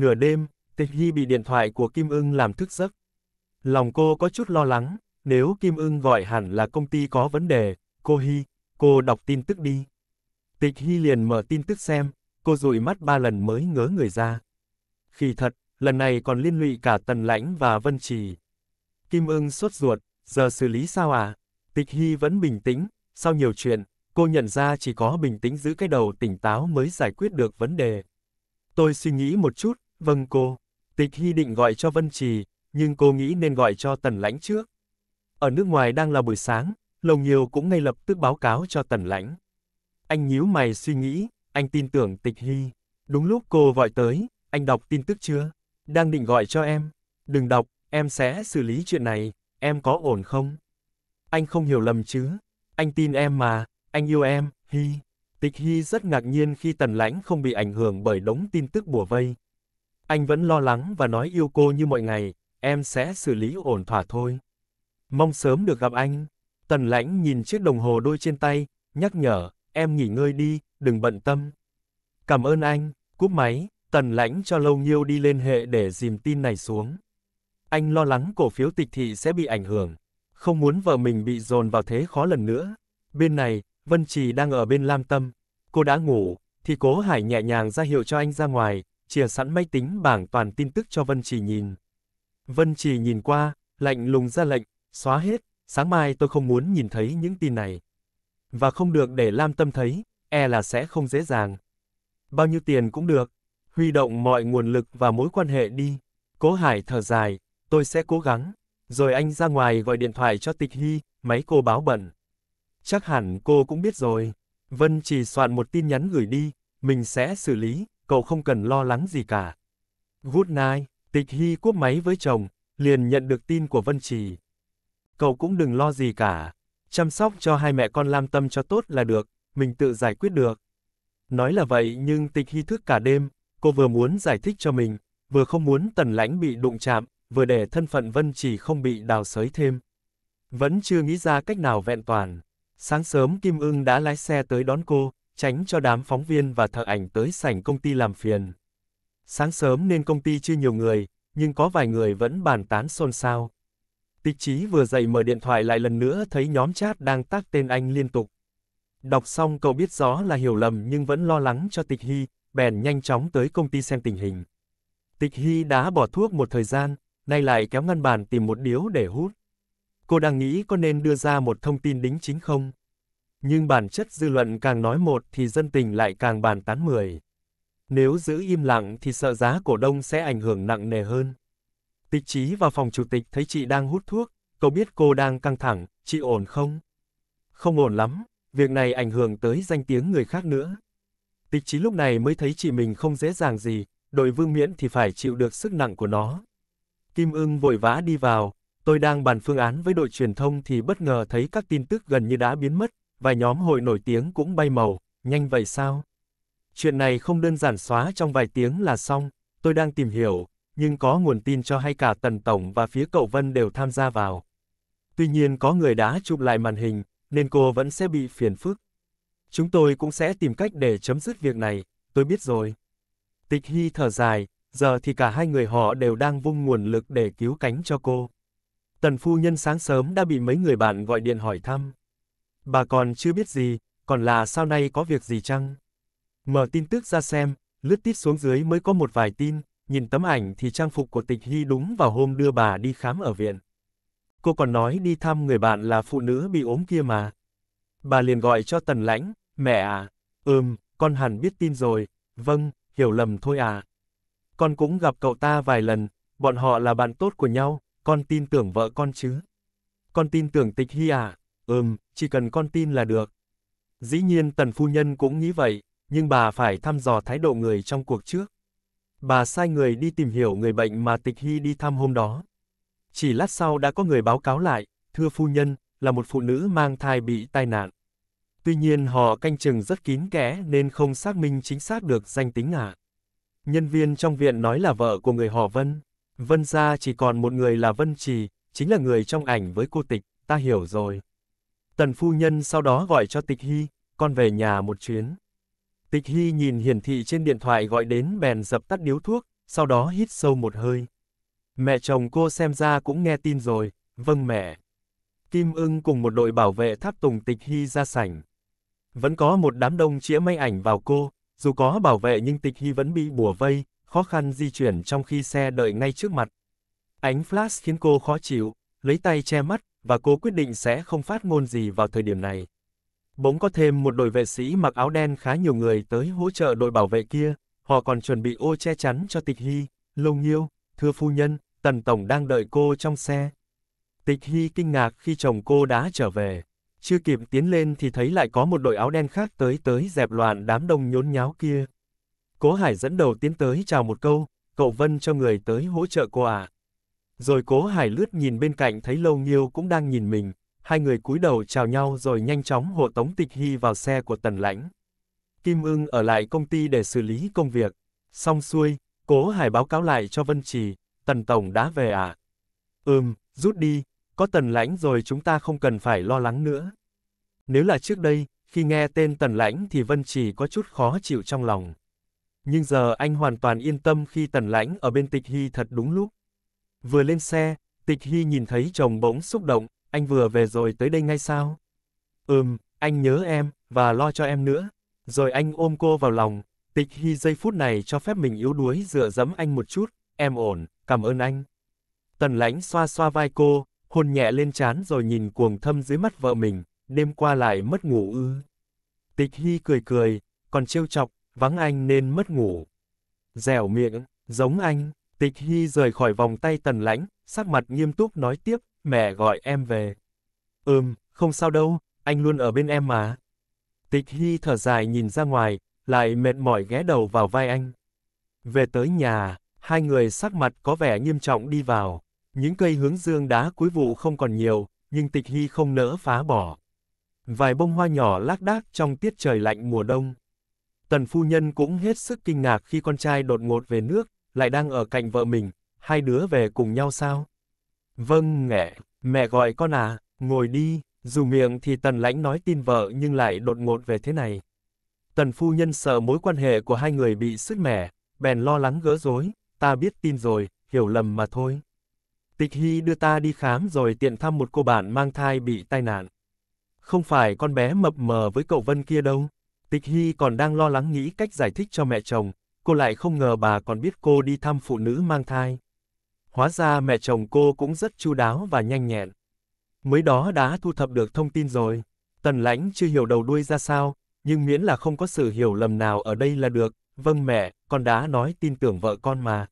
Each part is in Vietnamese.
Nửa đêm, Tịch Nhi bị điện thoại của Kim Ưng làm thức giấc. Lòng cô có chút lo lắng, nếu Kim Ưng gọi hẳn là công ty có vấn đề, cô Hy, cô đọc tin tức đi. Tịch Hy liền mở tin tức xem, cô dụi mắt ba lần mới ngớ người ra. Khi thật, lần này còn liên lụy cả Tần Lãnh và Vân Trì. Kim Ưng sốt ruột, giờ xử lý sao à? Tịch Hy vẫn bình tĩnh, sau nhiều chuyện, cô nhận ra chỉ có bình tĩnh giữ cái đầu tỉnh táo mới giải quyết được vấn đề. Tôi suy nghĩ một chút, Vâng cô. Tịch Hy định gọi cho Vân Trì, nhưng cô nghĩ nên gọi cho Tần Lãnh trước. Ở nước ngoài đang là buổi sáng, Lồng Nhiều cũng ngay lập tức báo cáo cho Tần Lãnh. Anh nhíu mày suy nghĩ, anh tin tưởng Tịch Hy. Đúng lúc cô gọi tới, anh đọc tin tức chưa? Đang định gọi cho em. Đừng đọc, em sẽ xử lý chuyện này, em có ổn không? Anh không hiểu lầm chứ. Anh tin em mà, anh yêu em, Hy. Tịch Hy rất ngạc nhiên khi Tần Lãnh không bị ảnh hưởng bởi đống tin tức bùa vây. Anh vẫn lo lắng và nói yêu cô như mọi ngày, em sẽ xử lý ổn thỏa thôi. Mong sớm được gặp anh. Tần lãnh nhìn chiếc đồng hồ đôi trên tay, nhắc nhở, em nghỉ ngơi đi, đừng bận tâm. Cảm ơn anh, cúp máy, tần lãnh cho lâu nhiêu đi lên hệ để dìm tin này xuống. Anh lo lắng cổ phiếu tịch thị sẽ bị ảnh hưởng, không muốn vợ mình bị dồn vào thế khó lần nữa. Bên này, Vân Trì đang ở bên Lam Tâm. Cô đã ngủ, thì cố hải nhẹ nhàng ra hiệu cho anh ra ngoài, chia sẵn máy tính bảng toàn tin tức cho Vân Trì nhìn. Vân Trì nhìn qua, lạnh lùng ra lệnh, xóa hết, sáng mai tôi không muốn nhìn thấy những tin này. Và không được để Lam Tâm thấy, e là sẽ không dễ dàng. Bao nhiêu tiền cũng được, huy động mọi nguồn lực và mối quan hệ đi. Cố Hải thở dài, tôi sẽ cố gắng. Rồi anh ra ngoài gọi điện thoại cho Tịch Hy, máy cô báo bận. Chắc hẳn cô cũng biết rồi. Vân chỉ soạn một tin nhắn gửi đi, mình sẽ xử lý, cậu không cần lo lắng gì cả. Good night, tịch hy cúp máy với chồng, liền nhận được tin của Vân Trì. Cậu cũng đừng lo gì cả, chăm sóc cho hai mẹ con lam tâm cho tốt là được, mình tự giải quyết được. Nói là vậy nhưng tịch hy thức cả đêm, cô vừa muốn giải thích cho mình, vừa không muốn tần lãnh bị đụng chạm, vừa để thân phận Vân Trì không bị đào sới thêm. Vẫn chưa nghĩ ra cách nào vẹn toàn. Sáng sớm Kim Ưng đã lái xe tới đón cô, tránh cho đám phóng viên và thợ ảnh tới sảnh công ty làm phiền. Sáng sớm nên công ty chưa nhiều người, nhưng có vài người vẫn bàn tán xôn xao. Tịch chí vừa dậy mở điện thoại lại lần nữa thấy nhóm chat đang tác tên anh liên tục. Đọc xong cậu biết rõ là hiểu lầm nhưng vẫn lo lắng cho Tịch Hy, bèn nhanh chóng tới công ty xem tình hình. Tịch Hy đã bỏ thuốc một thời gian, nay lại kéo ngăn bàn tìm một điếu để hút. Cô đang nghĩ có nên đưa ra một thông tin đính chính không? Nhưng bản chất dư luận càng nói một thì dân tình lại càng bàn tán mười. Nếu giữ im lặng thì sợ giá cổ đông sẽ ảnh hưởng nặng nề hơn. Tịch trí và phòng chủ tịch thấy chị đang hút thuốc, cậu biết cô đang căng thẳng, chị ổn không? Không ổn lắm, việc này ảnh hưởng tới danh tiếng người khác nữa. Tịch trí lúc này mới thấy chị mình không dễ dàng gì, đội vương miễn thì phải chịu được sức nặng của nó. Kim ưng vội vã đi vào, tôi đang bàn phương án với đội truyền thông thì bất ngờ thấy các tin tức gần như đã biến mất, vài nhóm hội nổi tiếng cũng bay màu, nhanh vậy sao? Chuyện này không đơn giản xóa trong vài tiếng là xong, tôi đang tìm hiểu, nhưng có nguồn tin cho hay cả Tần Tổng và phía cậu Vân đều tham gia vào. Tuy nhiên có người đã chụp lại màn hình, nên cô vẫn sẽ bị phiền phức. Chúng tôi cũng sẽ tìm cách để chấm dứt việc này, tôi biết rồi. Tịch Hy thở dài, giờ thì cả hai người họ đều đang vung nguồn lực để cứu cánh cho cô. Tần phu nhân sáng sớm đã bị mấy người bạn gọi điện hỏi thăm. Bà còn chưa biết gì, còn là sau nay có việc gì chăng? Mở tin tức ra xem, lướt tít xuống dưới mới có một vài tin, nhìn tấm ảnh thì trang phục của tịch hy đúng vào hôm đưa bà đi khám ở viện. Cô còn nói đi thăm người bạn là phụ nữ bị ốm kia mà. Bà liền gọi cho tần lãnh, mẹ à, ừm, con hẳn biết tin rồi, vâng, hiểu lầm thôi à. Con cũng gặp cậu ta vài lần, bọn họ là bạn tốt của nhau, con tin tưởng vợ con chứ. Con tin tưởng tịch hy à, Ừm, chỉ cần con tin là được. Dĩ nhiên tần phu nhân cũng nghĩ vậy, nhưng bà phải thăm dò thái độ người trong cuộc trước. Bà sai người đi tìm hiểu người bệnh mà Tịch Hy đi thăm hôm đó. Chỉ lát sau đã có người báo cáo lại, thưa phu nhân, là một phụ nữ mang thai bị tai nạn. Tuy nhiên họ canh chừng rất kín kẽ nên không xác minh chính xác được danh tính ạ. À. Nhân viên trong viện nói là vợ của người họ Vân. Vân gia chỉ còn một người là Vân Trì, chính là người trong ảnh với cô Tịch, ta hiểu rồi. Tần phu nhân sau đó gọi cho Tịch Hy, con về nhà một chuyến. Tịch Hy nhìn hiển thị trên điện thoại gọi đến bèn dập tắt điếu thuốc, sau đó hít sâu một hơi. Mẹ chồng cô xem ra cũng nghe tin rồi, vâng mẹ. Kim ưng cùng một đội bảo vệ tháp tùng Tịch Hy ra sảnh. Vẫn có một đám đông chĩa máy ảnh vào cô, dù có bảo vệ nhưng Tịch Hy vẫn bị bùa vây, khó khăn di chuyển trong khi xe đợi ngay trước mặt. Ánh flash khiến cô khó chịu, lấy tay che mắt, và cô quyết định sẽ không phát ngôn gì vào thời điểm này. Bỗng có thêm một đội vệ sĩ mặc áo đen khá nhiều người tới hỗ trợ đội bảo vệ kia, họ còn chuẩn bị ô che chắn cho tịch hy, lông nhiêu, thưa phu nhân, tần tổng đang đợi cô trong xe. Tịch hy kinh ngạc khi chồng cô đã trở về. Chưa kịp tiến lên thì thấy lại có một đội áo đen khác tới tới dẹp loạn đám đông nhốn nháo kia. Cố Hải dẫn đầu tiến tới chào một câu, cậu Vân cho người tới hỗ trợ cô ạ. À. Rồi cố hải lướt nhìn bên cạnh thấy Lâu Nghiêu cũng đang nhìn mình, hai người cúi đầu chào nhau rồi nhanh chóng hộ tống tịch hy vào xe của tần lãnh. Kim ưng ở lại công ty để xử lý công việc. Xong xuôi, cố hải báo cáo lại cho Vân Trì, tần tổng đã về à? Ừm, rút đi, có tần lãnh rồi chúng ta không cần phải lo lắng nữa. Nếu là trước đây, khi nghe tên tần lãnh thì Vân Trì có chút khó chịu trong lòng. Nhưng giờ anh hoàn toàn yên tâm khi tần lãnh ở bên tịch hy thật đúng lúc. Vừa lên xe, Tịch Hy nhìn thấy chồng bỗng xúc động, anh vừa về rồi tới đây ngay sao? Ừm, anh nhớ em, và lo cho em nữa. Rồi anh ôm cô vào lòng, Tịch Hy giây phút này cho phép mình yếu đuối dựa dẫm anh một chút, em ổn, cảm ơn anh. Tần lãnh xoa xoa vai cô, hôn nhẹ lên trán rồi nhìn cuồng thâm dưới mắt vợ mình, đêm qua lại mất ngủ ư. Tịch Hy cười cười, còn trêu chọc, vắng anh nên mất ngủ. Dẻo miệng, giống anh. Tịch Hy rời khỏi vòng tay tần lãnh, sắc mặt nghiêm túc nói tiếp, mẹ gọi em về. Ừm, không sao đâu, anh luôn ở bên em mà. Tịch Hy thở dài nhìn ra ngoài, lại mệt mỏi ghé đầu vào vai anh. Về tới nhà, hai người sắc mặt có vẻ nghiêm trọng đi vào. Những cây hướng dương đá cuối vụ không còn nhiều, nhưng tịch hy không nỡ phá bỏ. Vài bông hoa nhỏ lác đác trong tiết trời lạnh mùa đông. Tần phu nhân cũng hết sức kinh ngạc khi con trai đột ngột về nước, lại đang ở cạnh vợ mình, hai đứa về cùng nhau sao? Vâng, nghệ, mẹ gọi con à, ngồi đi, dù miệng thì tần lãnh nói tin vợ nhưng lại đột ngột về thế này. Tần phu nhân sợ mối quan hệ của hai người bị sứt mẻ, bèn lo lắng gỡ rối, ta biết tin rồi, hiểu lầm mà thôi. Tịch Hy đưa ta đi khám rồi tiện thăm một cô bạn mang thai bị tai nạn. Không phải con bé mập mờ với cậu Vân kia đâu. Tịch Hy còn đang lo lắng nghĩ cách giải thích cho mẹ chồng, cô lại không ngờ bà còn biết cô đi thăm phụ nữ mang thai. Hóa ra mẹ chồng cô cũng rất chu đáo và nhanh nhẹn. Mới đó đã thu thập được thông tin rồi. Tần lãnh chưa hiểu đầu đuôi ra sao, nhưng miễn là không có sự hiểu lầm nào ở đây là được. Vâng mẹ, con đã nói tin tưởng vợ con mà.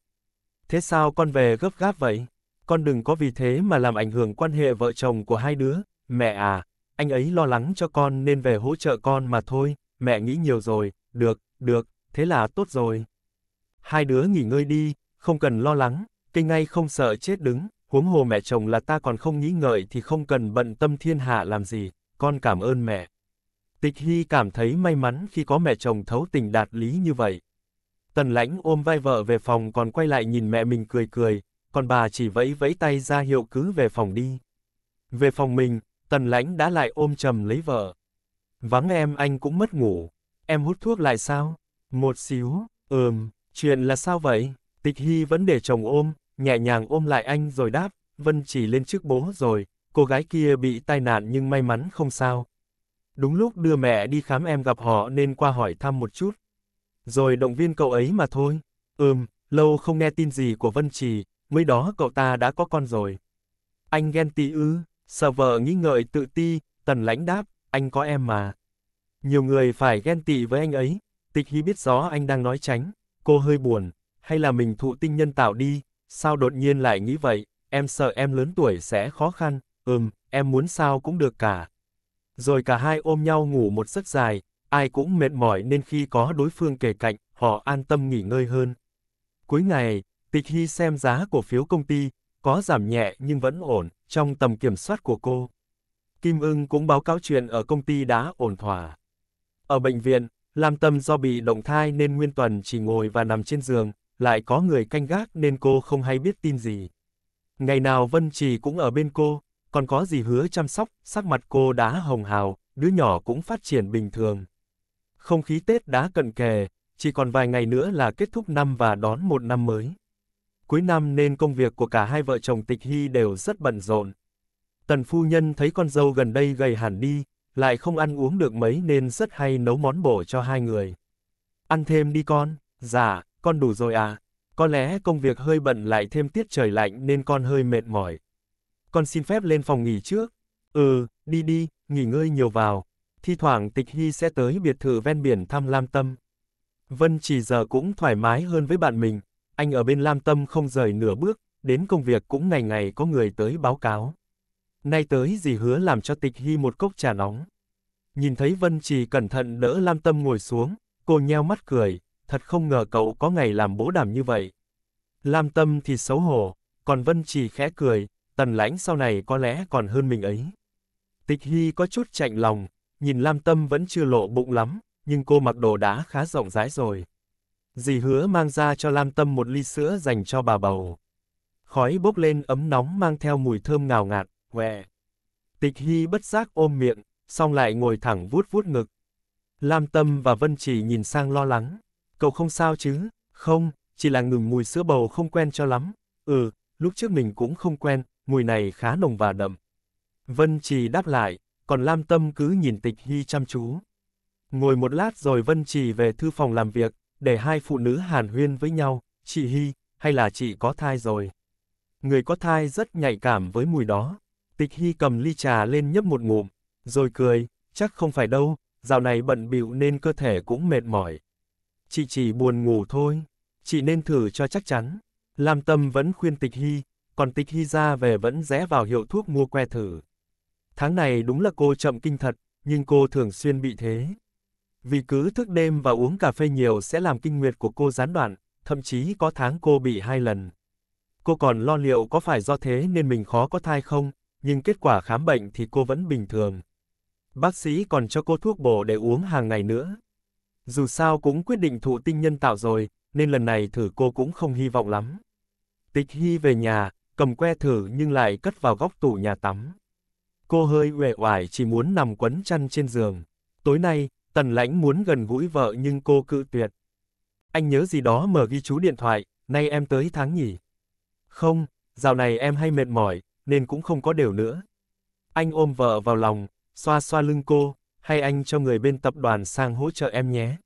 Thế sao con về gấp gáp vậy? Con đừng có vì thế mà làm ảnh hưởng quan hệ vợ chồng của hai đứa. Mẹ à, anh ấy lo lắng cho con nên về hỗ trợ con mà thôi. Mẹ nghĩ nhiều rồi, được, được, thế là tốt rồi. Hai đứa nghỉ ngơi đi, không cần lo lắng, kinh ngay không sợ chết đứng, huống hồ mẹ chồng là ta còn không nghĩ ngợi thì không cần bận tâm thiên hạ làm gì, con cảm ơn mẹ. Tịch Hy cảm thấy may mắn khi có mẹ chồng thấu tình đạt lý như vậy. Tần lãnh ôm vai vợ về phòng còn quay lại nhìn mẹ mình cười cười, còn bà chỉ vẫy vẫy tay ra hiệu cứ về phòng đi. Về phòng mình, tần lãnh đã lại ôm chầm lấy vợ. Vắng em anh cũng mất ngủ, em hút thuốc lại sao? Một xíu, ừm, chuyện là sao vậy? Tịch Hy vẫn để chồng ôm, nhẹ nhàng ôm lại anh rồi đáp, Vân chỉ lên trước bố rồi, cô gái kia bị tai nạn nhưng may mắn không sao. Đúng lúc đưa mẹ đi khám em gặp họ nên qua hỏi thăm một chút. Rồi động viên cậu ấy mà thôi. Ừm, lâu không nghe tin gì của Vân Trì, mới đó cậu ta đã có con rồi. Anh ghen tị ư, sợ vợ nghĩ ngợi tự ti, tần lãnh đáp, anh có em mà. Nhiều người phải ghen tị với anh ấy, Tịch Hy biết rõ anh đang nói tránh, cô hơi buồn, hay là mình thụ tinh nhân tạo đi, sao đột nhiên lại nghĩ vậy, em sợ em lớn tuổi sẽ khó khăn, ừm, em muốn sao cũng được cả. Rồi cả hai ôm nhau ngủ một giấc dài, ai cũng mệt mỏi nên khi có đối phương kề cạnh, họ an tâm nghỉ ngơi hơn. Cuối ngày, Tịch Hy xem giá cổ phiếu công ty, có giảm nhẹ nhưng vẫn ổn, trong tầm kiểm soát của cô. Kim Ưng cũng báo cáo chuyện ở công ty đã ổn thỏa. Ở bệnh viện, Lam Tâm do bị động thai nên Nguyên Tuần chỉ ngồi và nằm trên giường, lại có người canh gác nên cô không hay biết tin gì. Ngày nào Vân Trì cũng ở bên cô, còn có gì hứa chăm sóc, sắc mặt cô đã hồng hào, đứa nhỏ cũng phát triển bình thường. Không khí Tết đã cận kề, chỉ còn vài ngày nữa là kết thúc năm và đón một năm mới. Cuối năm nên công việc của cả hai vợ chồng Tịch Hy đều rất bận rộn. Tần phu nhân thấy con dâu gần đây gầy hẳn đi, lại không ăn uống được mấy nên rất hay nấu món bổ cho hai người. Ăn thêm đi con, dạ, con đủ rồi à. Có lẽ công việc hơi bận lại thêm tiết trời lạnh nên con hơi mệt mỏi. Con xin phép lên phòng nghỉ trước. Ừ, đi đi, nghỉ ngơi nhiều vào. Thi thoảng tịch hy sẽ tới biệt thự ven biển thăm Lam Tâm. Vân chỉ giờ cũng thoải mái hơn với bạn mình. Anh ở bên Lam Tâm không rời nửa bước, đến công việc cũng ngày ngày có người tới báo cáo. Nay tới dì hứa làm cho tịch hy một cốc trà nóng. Nhìn thấy Vân Trì cẩn thận đỡ Lam Tâm ngồi xuống, cô nheo mắt cười, thật không ngờ cậu có ngày làm bố đảm như vậy. Lam Tâm thì xấu hổ, còn Vân Trì khẽ cười, tần lãnh sau này có lẽ còn hơn mình ấy. Tịch Hy có chút chạnh lòng, nhìn Lam Tâm vẫn chưa lộ bụng lắm, nhưng cô mặc đồ đá khá rộng rãi rồi. Dì hứa mang ra cho Lam Tâm một ly sữa dành cho bà bầu. Khói bốc lên ấm nóng mang theo mùi thơm ngào ngạt, Huệ. Tịch Hy bất giác ôm miệng, xong lại ngồi thẳng vuốt vuốt ngực. Lam Tâm và Vân Chỉ nhìn sang lo lắng. Cậu không sao chứ? Không, chỉ là ngừng mùi sữa bầu không quen cho lắm. Ừ, lúc trước mình cũng không quen, mùi này khá nồng và đậm. Vân Trì đáp lại, còn Lam Tâm cứ nhìn Tịch Hy chăm chú. Ngồi một lát rồi Vân Trì về thư phòng làm việc, để hai phụ nữ hàn huyên với nhau, chị Hy, hay là chị có thai rồi. Người có thai rất nhạy cảm với mùi đó. Tịch Hy cầm ly trà lên nhấp một ngụm, rồi cười, chắc không phải đâu, dạo này bận bịu nên cơ thể cũng mệt mỏi. Chị chỉ buồn ngủ thôi, chị nên thử cho chắc chắn. Lam Tâm vẫn khuyên Tịch Hy, còn Tịch Hy ra về vẫn rẽ vào hiệu thuốc mua que thử. Tháng này đúng là cô chậm kinh thật, nhưng cô thường xuyên bị thế. Vì cứ thức đêm và uống cà phê nhiều sẽ làm kinh nguyệt của cô gián đoạn, thậm chí có tháng cô bị hai lần. Cô còn lo liệu có phải do thế nên mình khó có thai không, nhưng kết quả khám bệnh thì cô vẫn bình thường. Bác sĩ còn cho cô thuốc bổ để uống hàng ngày nữa. Dù sao cũng quyết định thụ tinh nhân tạo rồi, nên lần này thử cô cũng không hy vọng lắm. Tịch Hy về nhà, cầm que thử nhưng lại cất vào góc tủ nhà tắm. Cô hơi uể oải chỉ muốn nằm quấn chăn trên giường. Tối nay, Tần Lãnh muốn gần gũi vợ nhưng cô cự tuyệt. Anh nhớ gì đó mở ghi chú điện thoại, nay em tới tháng nhỉ? Không, dạo này em hay mệt mỏi, nên cũng không có đều nữa. Anh ôm vợ vào lòng, xoa xoa lưng cô, hay anh cho người bên tập đoàn sang hỗ trợ em nhé.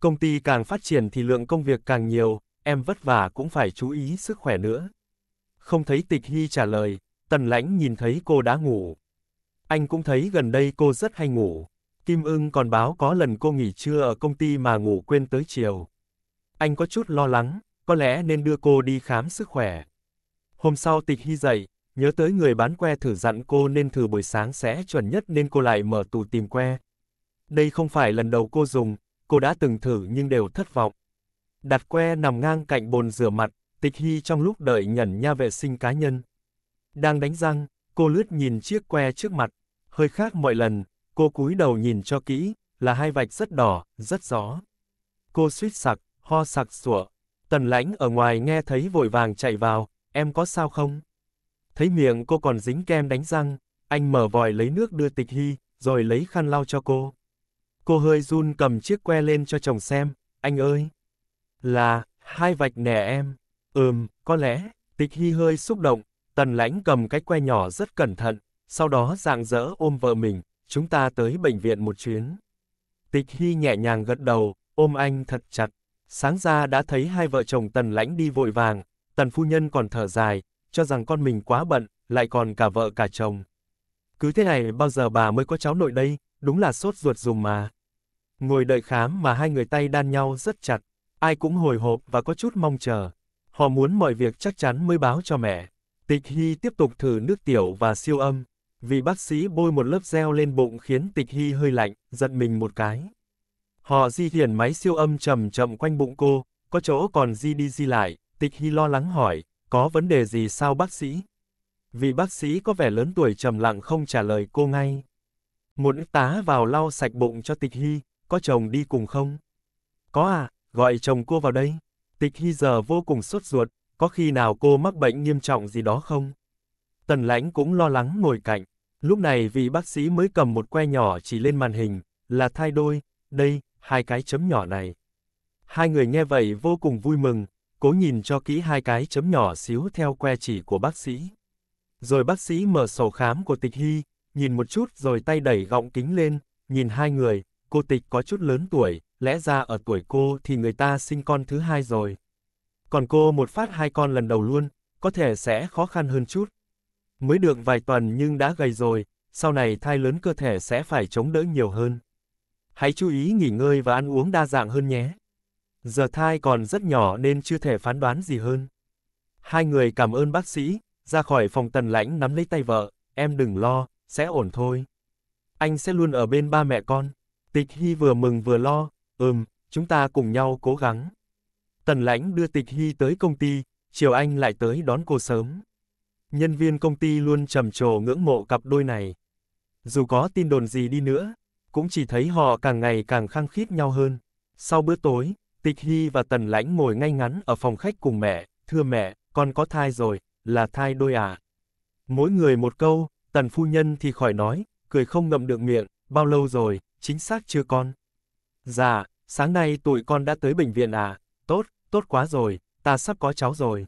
Công ty càng phát triển thì lượng công việc càng nhiều, em vất vả cũng phải chú ý sức khỏe nữa. Không thấy tịch hy trả lời, tần lãnh nhìn thấy cô đã ngủ. Anh cũng thấy gần đây cô rất hay ngủ. Kim ưng còn báo có lần cô nghỉ trưa ở công ty mà ngủ quên tới chiều. Anh có chút lo lắng, có lẽ nên đưa cô đi khám sức khỏe. Hôm sau tịch hy dậy, Nhớ tới người bán que thử dặn cô nên thử buổi sáng sẽ chuẩn nhất nên cô lại mở tủ tìm que. Đây không phải lần đầu cô dùng, cô đã từng thử nhưng đều thất vọng. Đặt que nằm ngang cạnh bồn rửa mặt, tịch hy trong lúc đợi nhẩn nha vệ sinh cá nhân. Đang đánh răng, cô lướt nhìn chiếc que trước mặt, hơi khác mọi lần, cô cúi đầu nhìn cho kỹ, là hai vạch rất đỏ, rất rõ. Cô suýt sặc, ho sặc sủa. Tần lãnh ở ngoài nghe thấy vội vàng chạy vào, em có sao không? thấy miệng cô còn dính kem đánh răng, anh mở vòi lấy nước đưa tịch hy, rồi lấy khăn lau cho cô. Cô hơi run cầm chiếc que lên cho chồng xem, anh ơi. Là, hai vạch nè em. Ừm, có lẽ, tịch hy hơi xúc động, tần lãnh cầm cái que nhỏ rất cẩn thận, sau đó dạng dỡ ôm vợ mình, chúng ta tới bệnh viện một chuyến. Tịch hy nhẹ nhàng gật đầu, ôm anh thật chặt. Sáng ra đã thấy hai vợ chồng tần lãnh đi vội vàng, tần phu nhân còn thở dài, cho rằng con mình quá bận, lại còn cả vợ cả chồng. Cứ thế này bao giờ bà mới có cháu nội đây, đúng là sốt ruột dùng mà. Ngồi đợi khám mà hai người tay đan nhau rất chặt, ai cũng hồi hộp và có chút mong chờ. Họ muốn mọi việc chắc chắn mới báo cho mẹ. Tịch Hy tiếp tục thử nước tiểu và siêu âm, vì bác sĩ bôi một lớp gel lên bụng khiến Tịch Hy hơi lạnh, giật mình một cái. Họ di chuyển máy siêu âm chậm chậm quanh bụng cô, có chỗ còn di đi di lại, Tịch Hy lo lắng hỏi, có vấn đề gì sao bác sĩ? Vị bác sĩ có vẻ lớn tuổi trầm lặng không trả lời cô ngay. Một tá vào lau sạch bụng cho tịch hy, có chồng đi cùng không? Có à, gọi chồng cô vào đây. Tịch hy giờ vô cùng sốt ruột, có khi nào cô mắc bệnh nghiêm trọng gì đó không? Tần lãnh cũng lo lắng ngồi cạnh. Lúc này vị bác sĩ mới cầm một que nhỏ chỉ lên màn hình, là thai đôi, đây, hai cái chấm nhỏ này. Hai người nghe vậy vô cùng vui mừng, cố nhìn cho kỹ hai cái chấm nhỏ xíu theo que chỉ của bác sĩ. Rồi bác sĩ mở sổ khám của tịch hy, nhìn một chút rồi tay đẩy gọng kính lên, nhìn hai người, cô tịch có chút lớn tuổi, lẽ ra ở tuổi cô thì người ta sinh con thứ hai rồi. Còn cô một phát hai con lần đầu luôn, có thể sẽ khó khăn hơn chút. Mới được vài tuần nhưng đã gầy rồi, sau này thai lớn cơ thể sẽ phải chống đỡ nhiều hơn. Hãy chú ý nghỉ ngơi và ăn uống đa dạng hơn nhé. Giờ thai còn rất nhỏ nên chưa thể phán đoán gì hơn. Hai người cảm ơn bác sĩ, ra khỏi phòng tần lãnh nắm lấy tay vợ, em đừng lo, sẽ ổn thôi. Anh sẽ luôn ở bên ba mẹ con. Tịch Hy vừa mừng vừa lo, ừm, chúng ta cùng nhau cố gắng. Tần lãnh đưa Tịch Hy tới công ty, chiều anh lại tới đón cô sớm. Nhân viên công ty luôn trầm trồ ngưỡng mộ cặp đôi này. Dù có tin đồn gì đi nữa, cũng chỉ thấy họ càng ngày càng khăng khít nhau hơn. Sau bữa tối, Tịch Hy và Tần Lãnh ngồi ngay ngắn ở phòng khách cùng mẹ, thưa mẹ, con có thai rồi, là thai đôi à. Mỗi người một câu, Tần Phu Nhân thì khỏi nói, cười không ngậm được miệng, bao lâu rồi, chính xác chưa con? Dạ, sáng nay tụi con đã tới bệnh viện à, tốt, tốt quá rồi, ta sắp có cháu rồi.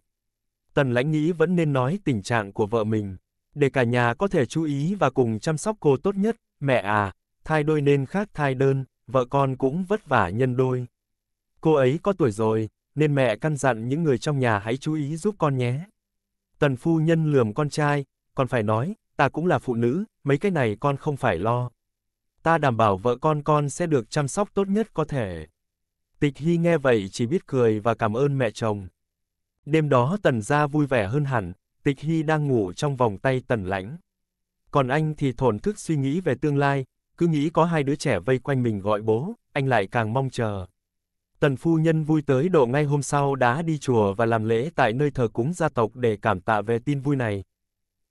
Tần Lãnh nghĩ vẫn nên nói tình trạng của vợ mình, để cả nhà có thể chú ý và cùng chăm sóc cô tốt nhất, mẹ à, thai đôi nên khác thai đơn, vợ con cũng vất vả nhân đôi. Cô ấy có tuổi rồi, nên mẹ căn dặn những người trong nhà hãy chú ý giúp con nhé. Tần phu nhân lườm con trai, còn phải nói, ta cũng là phụ nữ, mấy cái này con không phải lo. Ta đảm bảo vợ con con sẽ được chăm sóc tốt nhất có thể. Tịch Hy nghe vậy chỉ biết cười và cảm ơn mẹ chồng. Đêm đó Tần gia vui vẻ hơn hẳn, Tịch Hy đang ngủ trong vòng tay Tần Lãnh. Còn anh thì thổn thức suy nghĩ về tương lai, cứ nghĩ có hai đứa trẻ vây quanh mình gọi bố, anh lại càng mong chờ. Tần phu nhân vui tới độ ngay hôm sau đã đi chùa và làm lễ tại nơi thờ cúng gia tộc để cảm tạ về tin vui này.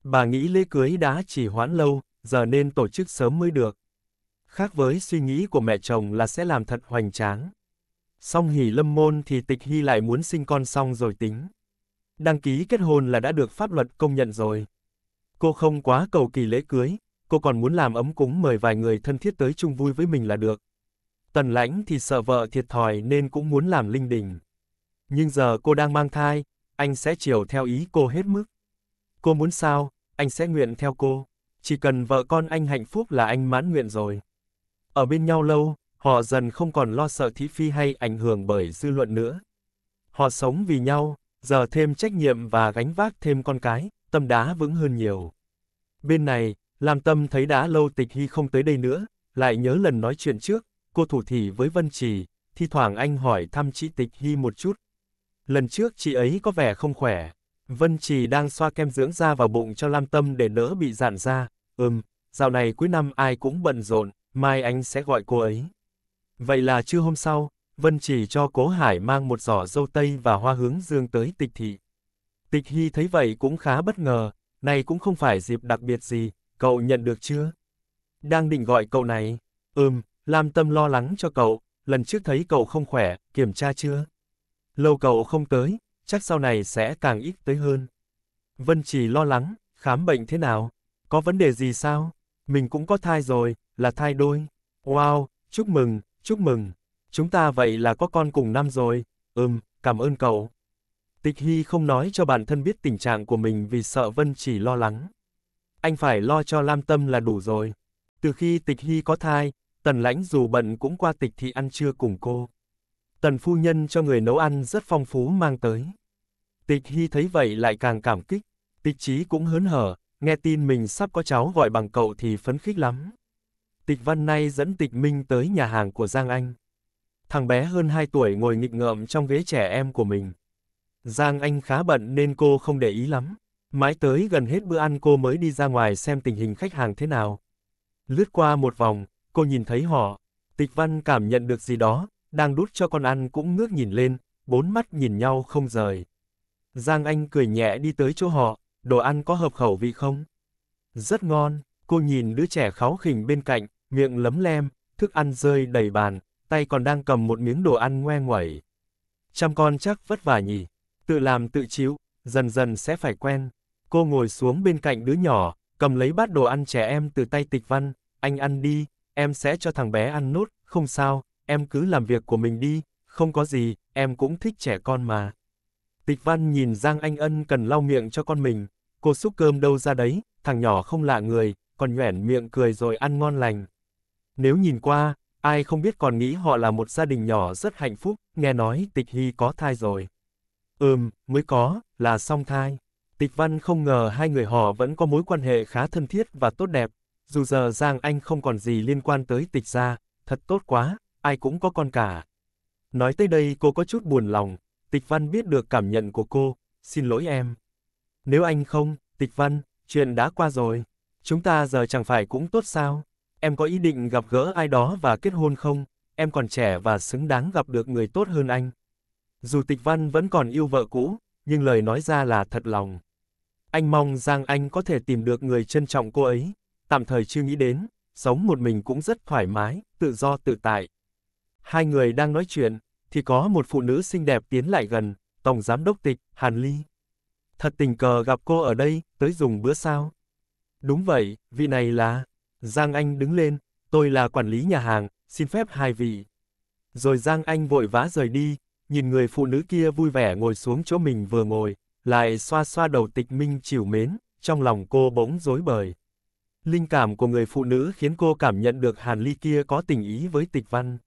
Bà nghĩ lễ cưới đã chỉ hoãn lâu, giờ nên tổ chức sớm mới được. Khác với suy nghĩ của mẹ chồng là sẽ làm thật hoành tráng. Song hỷ lâm môn thì tịch hy lại muốn sinh con xong rồi tính. Đăng ký kết hôn là đã được pháp luật công nhận rồi. Cô không quá cầu kỳ lễ cưới, cô còn muốn làm ấm cúng mời vài người thân thiết tới chung vui với mình là được. Tần lãnh thì sợ vợ thiệt thòi nên cũng muốn làm linh đình. Nhưng giờ cô đang mang thai, anh sẽ chiều theo ý cô hết mức. Cô muốn sao, anh sẽ nguyện theo cô. Chỉ cần vợ con anh hạnh phúc là anh mãn nguyện rồi. Ở bên nhau lâu, họ dần không còn lo sợ thị phi hay ảnh hưởng bởi dư luận nữa. Họ sống vì nhau, giờ thêm trách nhiệm và gánh vác thêm con cái, tâm đá vững hơn nhiều. Bên này, làm Tâm thấy đã lâu tịch hy không tới đây nữa, lại nhớ lần nói chuyện trước, cô thủ thị với Vân Trì, thi thoảng anh hỏi thăm chị Tịch Hy một chút. Lần trước chị ấy có vẻ không khỏe, Vân Trì đang xoa kem dưỡng da vào bụng cho Lam Tâm để đỡ bị dạn da, ừm, dạo này cuối năm ai cũng bận rộn, mai anh sẽ gọi cô ấy. Vậy là trưa hôm sau, Vân Trì cho Cố Hải mang một giỏ dâu tây và hoa hướng dương tới tịch thị. Tịch Hy thấy vậy cũng khá bất ngờ, này cũng không phải dịp đặc biệt gì, cậu nhận được chưa? Đang định gọi cậu này, ừm, Lam Tâm lo lắng cho cậu, lần trước thấy cậu không khỏe, kiểm tra chưa? Lâu cậu không tới, chắc sau này sẽ càng ít tới hơn. Vân chỉ lo lắng, khám bệnh thế nào? Có vấn đề gì sao? Mình cũng có thai rồi, là thai đôi. Wow, chúc mừng, chúc mừng. Chúng ta vậy là có con cùng năm rồi. Ừm, cảm ơn cậu. Tịch Hy không nói cho bản thân biết tình trạng của mình vì sợ Vân chỉ lo lắng. Anh phải lo cho Lam Tâm là đủ rồi. Từ khi Tịch Hy có thai, Tần lãnh dù bận cũng qua tịch thị ăn trưa cùng cô. Tần phu nhân cho người nấu ăn rất phong phú mang tới. Tịch hy thấy vậy lại càng cảm kích, tịch trí cũng hớn hở, nghe tin mình sắp có cháu gọi bằng cậu thì phấn khích lắm. Tịch văn nay dẫn tịch minh tới nhà hàng của Giang Anh. Thằng bé hơn 2 tuổi ngồi nghịch ngợm trong ghế trẻ em của mình. Giang Anh khá bận nên cô không để ý lắm. Mãi tới gần hết bữa ăn cô mới đi ra ngoài xem tình hình khách hàng thế nào. Lướt qua một vòng, cô nhìn thấy họ. Tịch văn cảm nhận được gì đó, đang đút cho con ăn cũng ngước nhìn lên, bốn mắt nhìn nhau không rời. Giang Anh cười nhẹ đi tới chỗ họ, đồ ăn có hợp khẩu vị không? Rất ngon, cô nhìn đứa trẻ kháo khỉnh bên cạnh, miệng lấm lem, thức ăn rơi đầy bàn, tay còn đang cầm một miếng đồ ăn ngoe nguẩy. Chăm con chắc vất vả nhỉ, tự làm tự chịu, dần dần sẽ phải quen. Cô ngồi xuống bên cạnh đứa nhỏ, cầm lấy bát đồ ăn trẻ em từ tay tịch văn, anh ăn đi, em sẽ cho thằng bé ăn nút, không sao, em cứ làm việc của mình đi, không có gì, em cũng thích trẻ con mà. Tịch Văn nhìn Giang Anh Ân cần lau miệng cho con mình, cô xúc cơm đâu ra đấy, thằng nhỏ không lạ người, còn nhoẻn miệng cười rồi ăn ngon lành. Nếu nhìn qua, ai không biết còn nghĩ họ là một gia đình nhỏ rất hạnh phúc, nghe nói Tịch Hy có thai rồi. Ừm, mới có, là song thai. Tịch Văn không ngờ hai người họ vẫn có mối quan hệ khá thân thiết và tốt đẹp, dù giờ Giang Anh không còn gì liên quan tới tịch gia, thật tốt quá, ai cũng có con cả. Nói tới đây cô có chút buồn lòng, tịch văn biết được cảm nhận của cô, xin lỗi em. Nếu anh không, tịch văn, chuyện đã qua rồi, chúng ta giờ chẳng phải cũng tốt sao? Em có ý định gặp gỡ ai đó và kết hôn không? Em còn trẻ và xứng đáng gặp được người tốt hơn anh. Dù tịch văn vẫn còn yêu vợ cũ, nhưng lời nói ra là thật lòng. Anh mong Giang Anh có thể tìm được người trân trọng cô ấy tạm thời chưa nghĩ đến, sống một mình cũng rất thoải mái, tự do tự tại. Hai người đang nói chuyện, thì có một phụ nữ xinh đẹp tiến lại gần, Tổng Giám Đốc Tịch, Hàn Ly. Thật tình cờ gặp cô ở đây, tới dùng bữa sao? Đúng vậy, vị này là... Giang Anh đứng lên, tôi là quản lý nhà hàng, xin phép hai vị. Rồi Giang Anh vội vã rời đi, nhìn người phụ nữ kia vui vẻ ngồi xuống chỗ mình vừa ngồi, lại xoa xoa đầu tịch minh chiều mến, trong lòng cô bỗng dối bời. Linh cảm của người phụ nữ khiến cô cảm nhận được Hàn Ly kia có tình ý với tịch văn.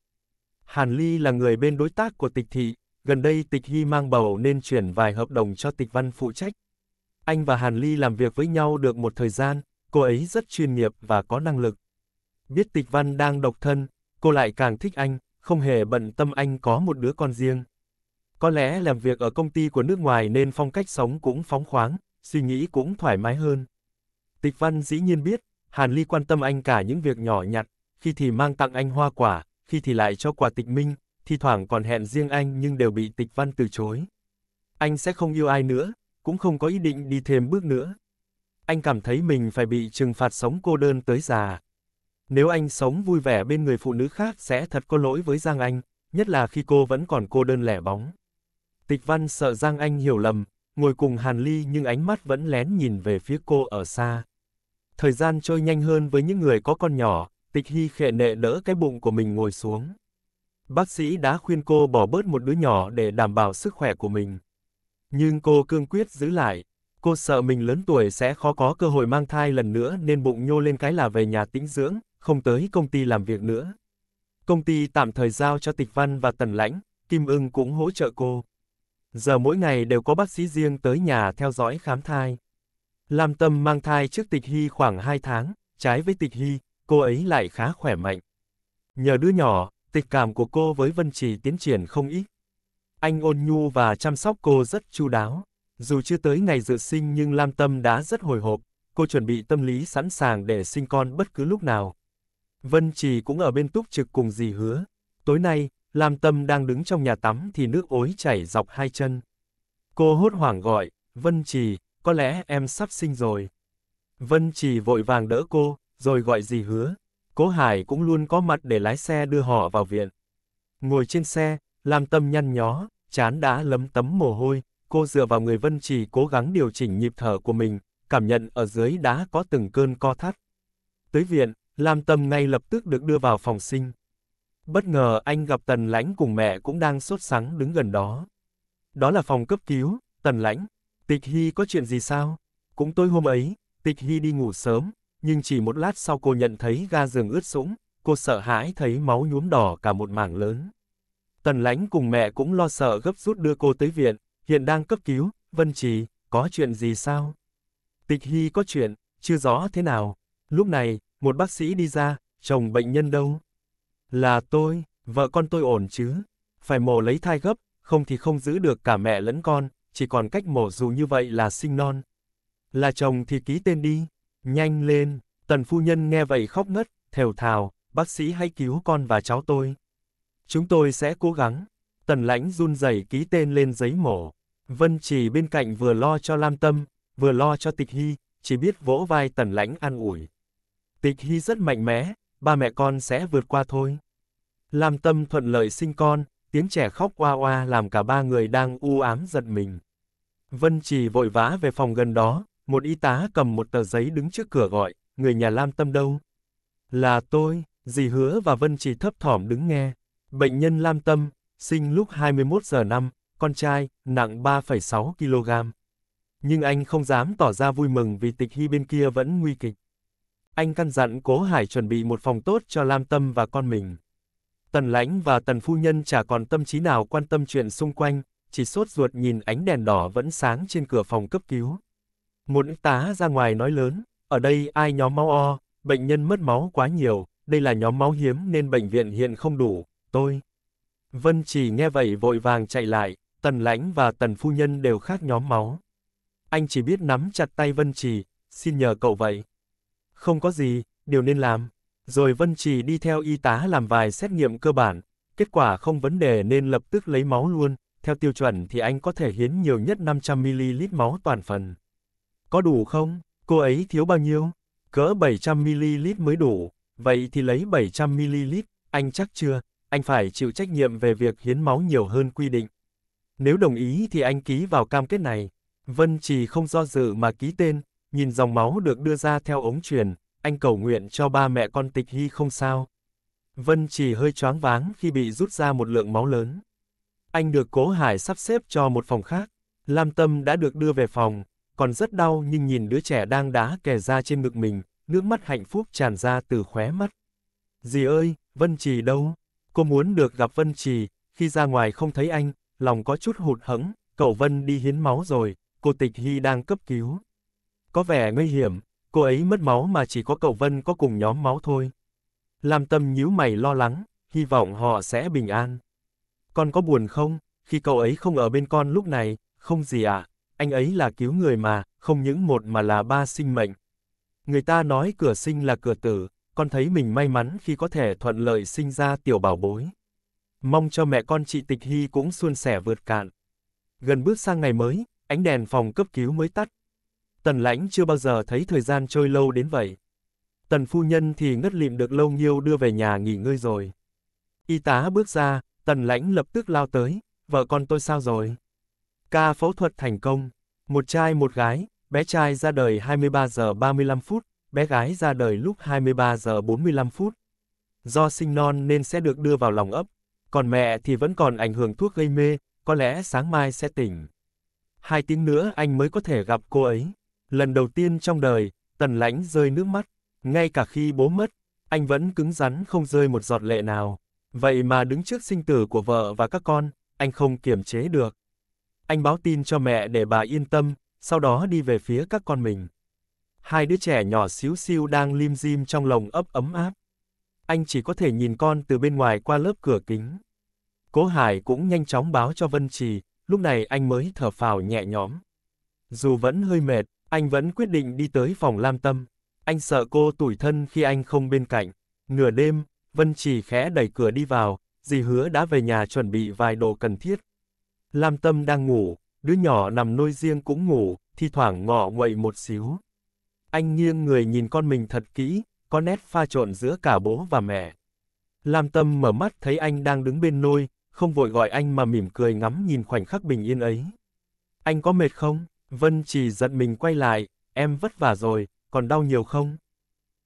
Hàn Ly là người bên đối tác của tịch thị, gần đây tịch hy mang bầu nên chuyển vài hợp đồng cho tịch văn phụ trách. Anh và Hàn Ly làm việc với nhau được một thời gian, cô ấy rất chuyên nghiệp và có năng lực. Biết tịch văn đang độc thân, cô lại càng thích anh, không hề bận tâm anh có một đứa con riêng. Có lẽ làm việc ở công ty của nước ngoài nên phong cách sống cũng phóng khoáng, suy nghĩ cũng thoải mái hơn. Tịch Văn dĩ nhiên biết, Hàn Ly quan tâm anh cả những việc nhỏ nhặt, khi thì mang tặng anh hoa quả, khi thì lại cho quà tịch minh, thi thoảng còn hẹn riêng anh nhưng đều bị tịch văn từ chối. Anh sẽ không yêu ai nữa, cũng không có ý định đi thêm bước nữa. Anh cảm thấy mình phải bị trừng phạt sống cô đơn tới già. Nếu anh sống vui vẻ bên người phụ nữ khác sẽ thật có lỗi với Giang Anh, nhất là khi cô vẫn còn cô đơn lẻ bóng. Tịch Văn sợ Giang Anh hiểu lầm, ngồi cùng Hàn Ly nhưng ánh mắt vẫn lén nhìn về phía cô ở xa. Thời gian trôi nhanh hơn với những người có con nhỏ, tịch hy khệ nệ đỡ cái bụng của mình ngồi xuống. Bác sĩ đã khuyên cô bỏ bớt một đứa nhỏ để đảm bảo sức khỏe của mình. Nhưng cô cương quyết giữ lại. Cô sợ mình lớn tuổi sẽ khó có cơ hội mang thai lần nữa nên bụng nhô lên cái là về nhà tĩnh dưỡng, không tới công ty làm việc nữa. Công ty tạm thời giao cho Tịch Văn và Tần Lãnh, Kim Ưng cũng hỗ trợ cô. Giờ mỗi ngày đều có bác sĩ riêng tới nhà theo dõi khám thai. Lam Tâm mang thai trước Tịch Hy khoảng 2 tháng, trái với Tịch Hy, cô ấy lại khá khỏe mạnh. Nhờ đứa nhỏ, tình cảm của cô với Vân Trì tiến triển không ít. Anh ôn nhu và chăm sóc cô rất chu đáo. Dù chưa tới ngày dự sinh nhưng Lam Tâm đã rất hồi hộp, cô chuẩn bị tâm lý sẵn sàng để sinh con bất cứ lúc nào. Vân Trì cũng ở bên túc trực cùng dì hứa. Tối nay, Lam Tâm đang đứng trong nhà tắm thì nước ối chảy dọc hai chân. Cô hốt hoảng gọi, Vân Trì, có lẽ em sắp sinh rồi. Vân Trì vội vàng đỡ cô, rồi gọi dì hứa. Cố Hải cũng luôn có mặt để lái xe đưa họ vào viện. Ngồi trên xe, Lam Tâm nhăn nhó, chán đã lấm tấm mồ hôi, cô dựa vào người Vân Trì cố gắng điều chỉnh nhịp thở của mình, cảm nhận ở dưới đá có từng cơn co thắt. Tới viện, Lam Tâm ngay lập tức được đưa vào phòng sinh. Bất ngờ anh gặp Tần Lãnh cùng mẹ cũng đang sốt sắng đứng gần đó. Đó là phòng cấp cứu, Tần Lãnh, Tịch Hy có chuyện gì sao? Cũng tối hôm ấy, Tịch Hy đi ngủ sớm, nhưng chỉ một lát sau cô nhận thấy ga giường ướt sũng, cô sợ hãi thấy máu nhuốm đỏ cả một mảng lớn. Tần Lãnh cùng mẹ cũng lo sợ gấp rút đưa cô tới viện, hiện đang cấp cứu, Vân Trì, có chuyện gì sao? Tịch Hy có chuyện, chưa rõ thế nào. Lúc này, một bác sĩ đi ra, chồng bệnh nhân đâu? Là tôi, vợ con tôi ổn chứ? Phải mổ lấy thai gấp, không thì không giữ được cả mẹ lẫn con, chỉ còn cách mổ dù như vậy là sinh non. Là chồng thì ký tên đi, nhanh lên, tần phu nhân nghe vậy khóc ngất, thều thào, bác sĩ hãy cứu con và cháu tôi. Chúng tôi sẽ cố gắng. Tần lãnh run rẩy ký tên lên giấy mổ. Vân chỉ bên cạnh vừa lo cho Lam Tâm, vừa lo cho Tịch Hy, chỉ biết vỗ vai tần lãnh an ủi. Tịch Hy rất mạnh mẽ, ba mẹ con sẽ vượt qua thôi. Lam tâm thuận lợi sinh con, tiếng trẻ khóc oa oa làm cả ba người đang u ám giật mình. Vân Trì vội vã về phòng gần đó, một y tá cầm một tờ giấy đứng trước cửa gọi, người nhà Lam Tâm đâu? Là tôi, dì hứa và Vân Trì thấp thỏm đứng nghe. Bệnh nhân Lam Tâm, sinh lúc 21 giờ 5, con trai, nặng 3,6 kg. Nhưng anh không dám tỏ ra vui mừng vì tịch hy bên kia vẫn nguy kịch anh căn dặn Cố Hải chuẩn bị một phòng tốt cho Lam Tâm và con mình. Tần Lãnh và Tần Phu Nhân chả còn tâm trí nào quan tâm chuyện xung quanh, chỉ sốt ruột nhìn ánh đèn đỏ vẫn sáng trên cửa phòng cấp cứu. Một tá ra ngoài nói lớn, ở đây ai nhóm máu o, bệnh nhân mất máu quá nhiều, đây là nhóm máu hiếm nên bệnh viện hiện không đủ, tôi. Vân chỉ nghe vậy vội vàng chạy lại, Tần Lãnh và Tần Phu Nhân đều khác nhóm máu. Anh chỉ biết nắm chặt tay Vân Trì, xin nhờ cậu vậy. Không có gì, điều nên làm. Rồi Vân Trì đi theo y tá làm vài xét nghiệm cơ bản, kết quả không vấn đề nên lập tức lấy máu luôn, theo tiêu chuẩn thì anh có thể hiến nhiều nhất 500ml máu toàn phần. Có đủ không? Cô ấy thiếu bao nhiêu? Cỡ 700ml mới đủ, vậy thì lấy 700ml, anh chắc chưa, anh phải chịu trách nhiệm về việc hiến máu nhiều hơn quy định. Nếu đồng ý thì anh ký vào cam kết này. Vân Trì không do dự mà ký tên, nhìn dòng máu được đưa ra theo ống truyền, anh cầu nguyện cho ba mẹ con tịch hy không sao. Vân chỉ hơi choáng váng khi bị rút ra một lượng máu lớn. Anh được cố hải sắp xếp cho một phòng khác, Lam Tâm đã được đưa về phòng, còn rất đau nhưng nhìn đứa trẻ đang đá kè ra trên ngực mình, nước mắt hạnh phúc tràn ra từ khóe mắt. Dì ơi, Vân Trì đâu? Cô muốn được gặp Vân Trì, khi ra ngoài không thấy anh, lòng có chút hụt hẫng, cậu Vân đi hiến máu rồi, cô Tịch Hy đang cấp cứu có vẻ nguy hiểm, cô ấy mất máu mà chỉ có cậu Vân có cùng nhóm máu thôi. Lam Tâm nhíu mày lo lắng, hy vọng họ sẽ bình an. Con có buồn không, khi cậu ấy không ở bên con lúc này, không gì ạ, à? anh ấy là cứu người mà, không những một mà là ba sinh mệnh. Người ta nói cửa sinh là cửa tử, con thấy mình may mắn khi có thể thuận lợi sinh ra tiểu bảo bối. Mong cho mẹ con chị Tịch Hy cũng suôn sẻ vượt cạn. Gần bước sang ngày mới, ánh đèn phòng cấp cứu mới tắt, Tần lãnh chưa bao giờ thấy thời gian trôi lâu đến vậy. Tần phu nhân thì ngất lịm được lâu nhiêu đưa về nhà nghỉ ngơi rồi. Y tá bước ra, tần lãnh lập tức lao tới, vợ con tôi sao rồi? Ca phẫu thuật thành công, một trai một gái, bé trai ra đời 23 giờ 35 phút, bé gái ra đời lúc 23 giờ 45 phút. Do sinh non nên sẽ được đưa vào lòng ấp, còn mẹ thì vẫn còn ảnh hưởng thuốc gây mê, có lẽ sáng mai sẽ tỉnh. Hai tiếng nữa anh mới có thể gặp cô ấy. Lần đầu tiên trong đời, Tần Lãnh rơi nước mắt, ngay cả khi bố mất, anh vẫn cứng rắn không rơi một giọt lệ nào. Vậy mà đứng trước sinh tử của vợ và các con, anh không kiềm chế được. Anh báo tin cho mẹ để bà yên tâm, sau đó đi về phía các con mình. Hai đứa trẻ nhỏ xíu xiu đang lim dim trong lồng ấp ấm áp. Anh chỉ có thể nhìn con từ bên ngoài qua lớp cửa kính. Cố Hải cũng nhanh chóng báo cho Vân Trì, lúc này anh mới thở phào nhẹ nhõm. Dù vẫn hơi mệt, anh vẫn quyết định đi tới phòng Lam Tâm. Anh sợ cô tủi thân khi anh không bên cạnh. Nửa đêm, Vân Trì khẽ đẩy cửa đi vào, dì hứa đã về nhà chuẩn bị vài đồ cần thiết. Lam Tâm đang ngủ, đứa nhỏ nằm nôi riêng cũng ngủ, thi thoảng ngọ nguậy một xíu. Anh nghiêng người nhìn con mình thật kỹ, có nét pha trộn giữa cả bố và mẹ. Lam Tâm mở mắt thấy anh đang đứng bên nôi, không vội gọi anh mà mỉm cười ngắm nhìn khoảnh khắc bình yên ấy. Anh có mệt không? Vân chỉ giận mình quay lại, em vất vả rồi, còn đau nhiều không?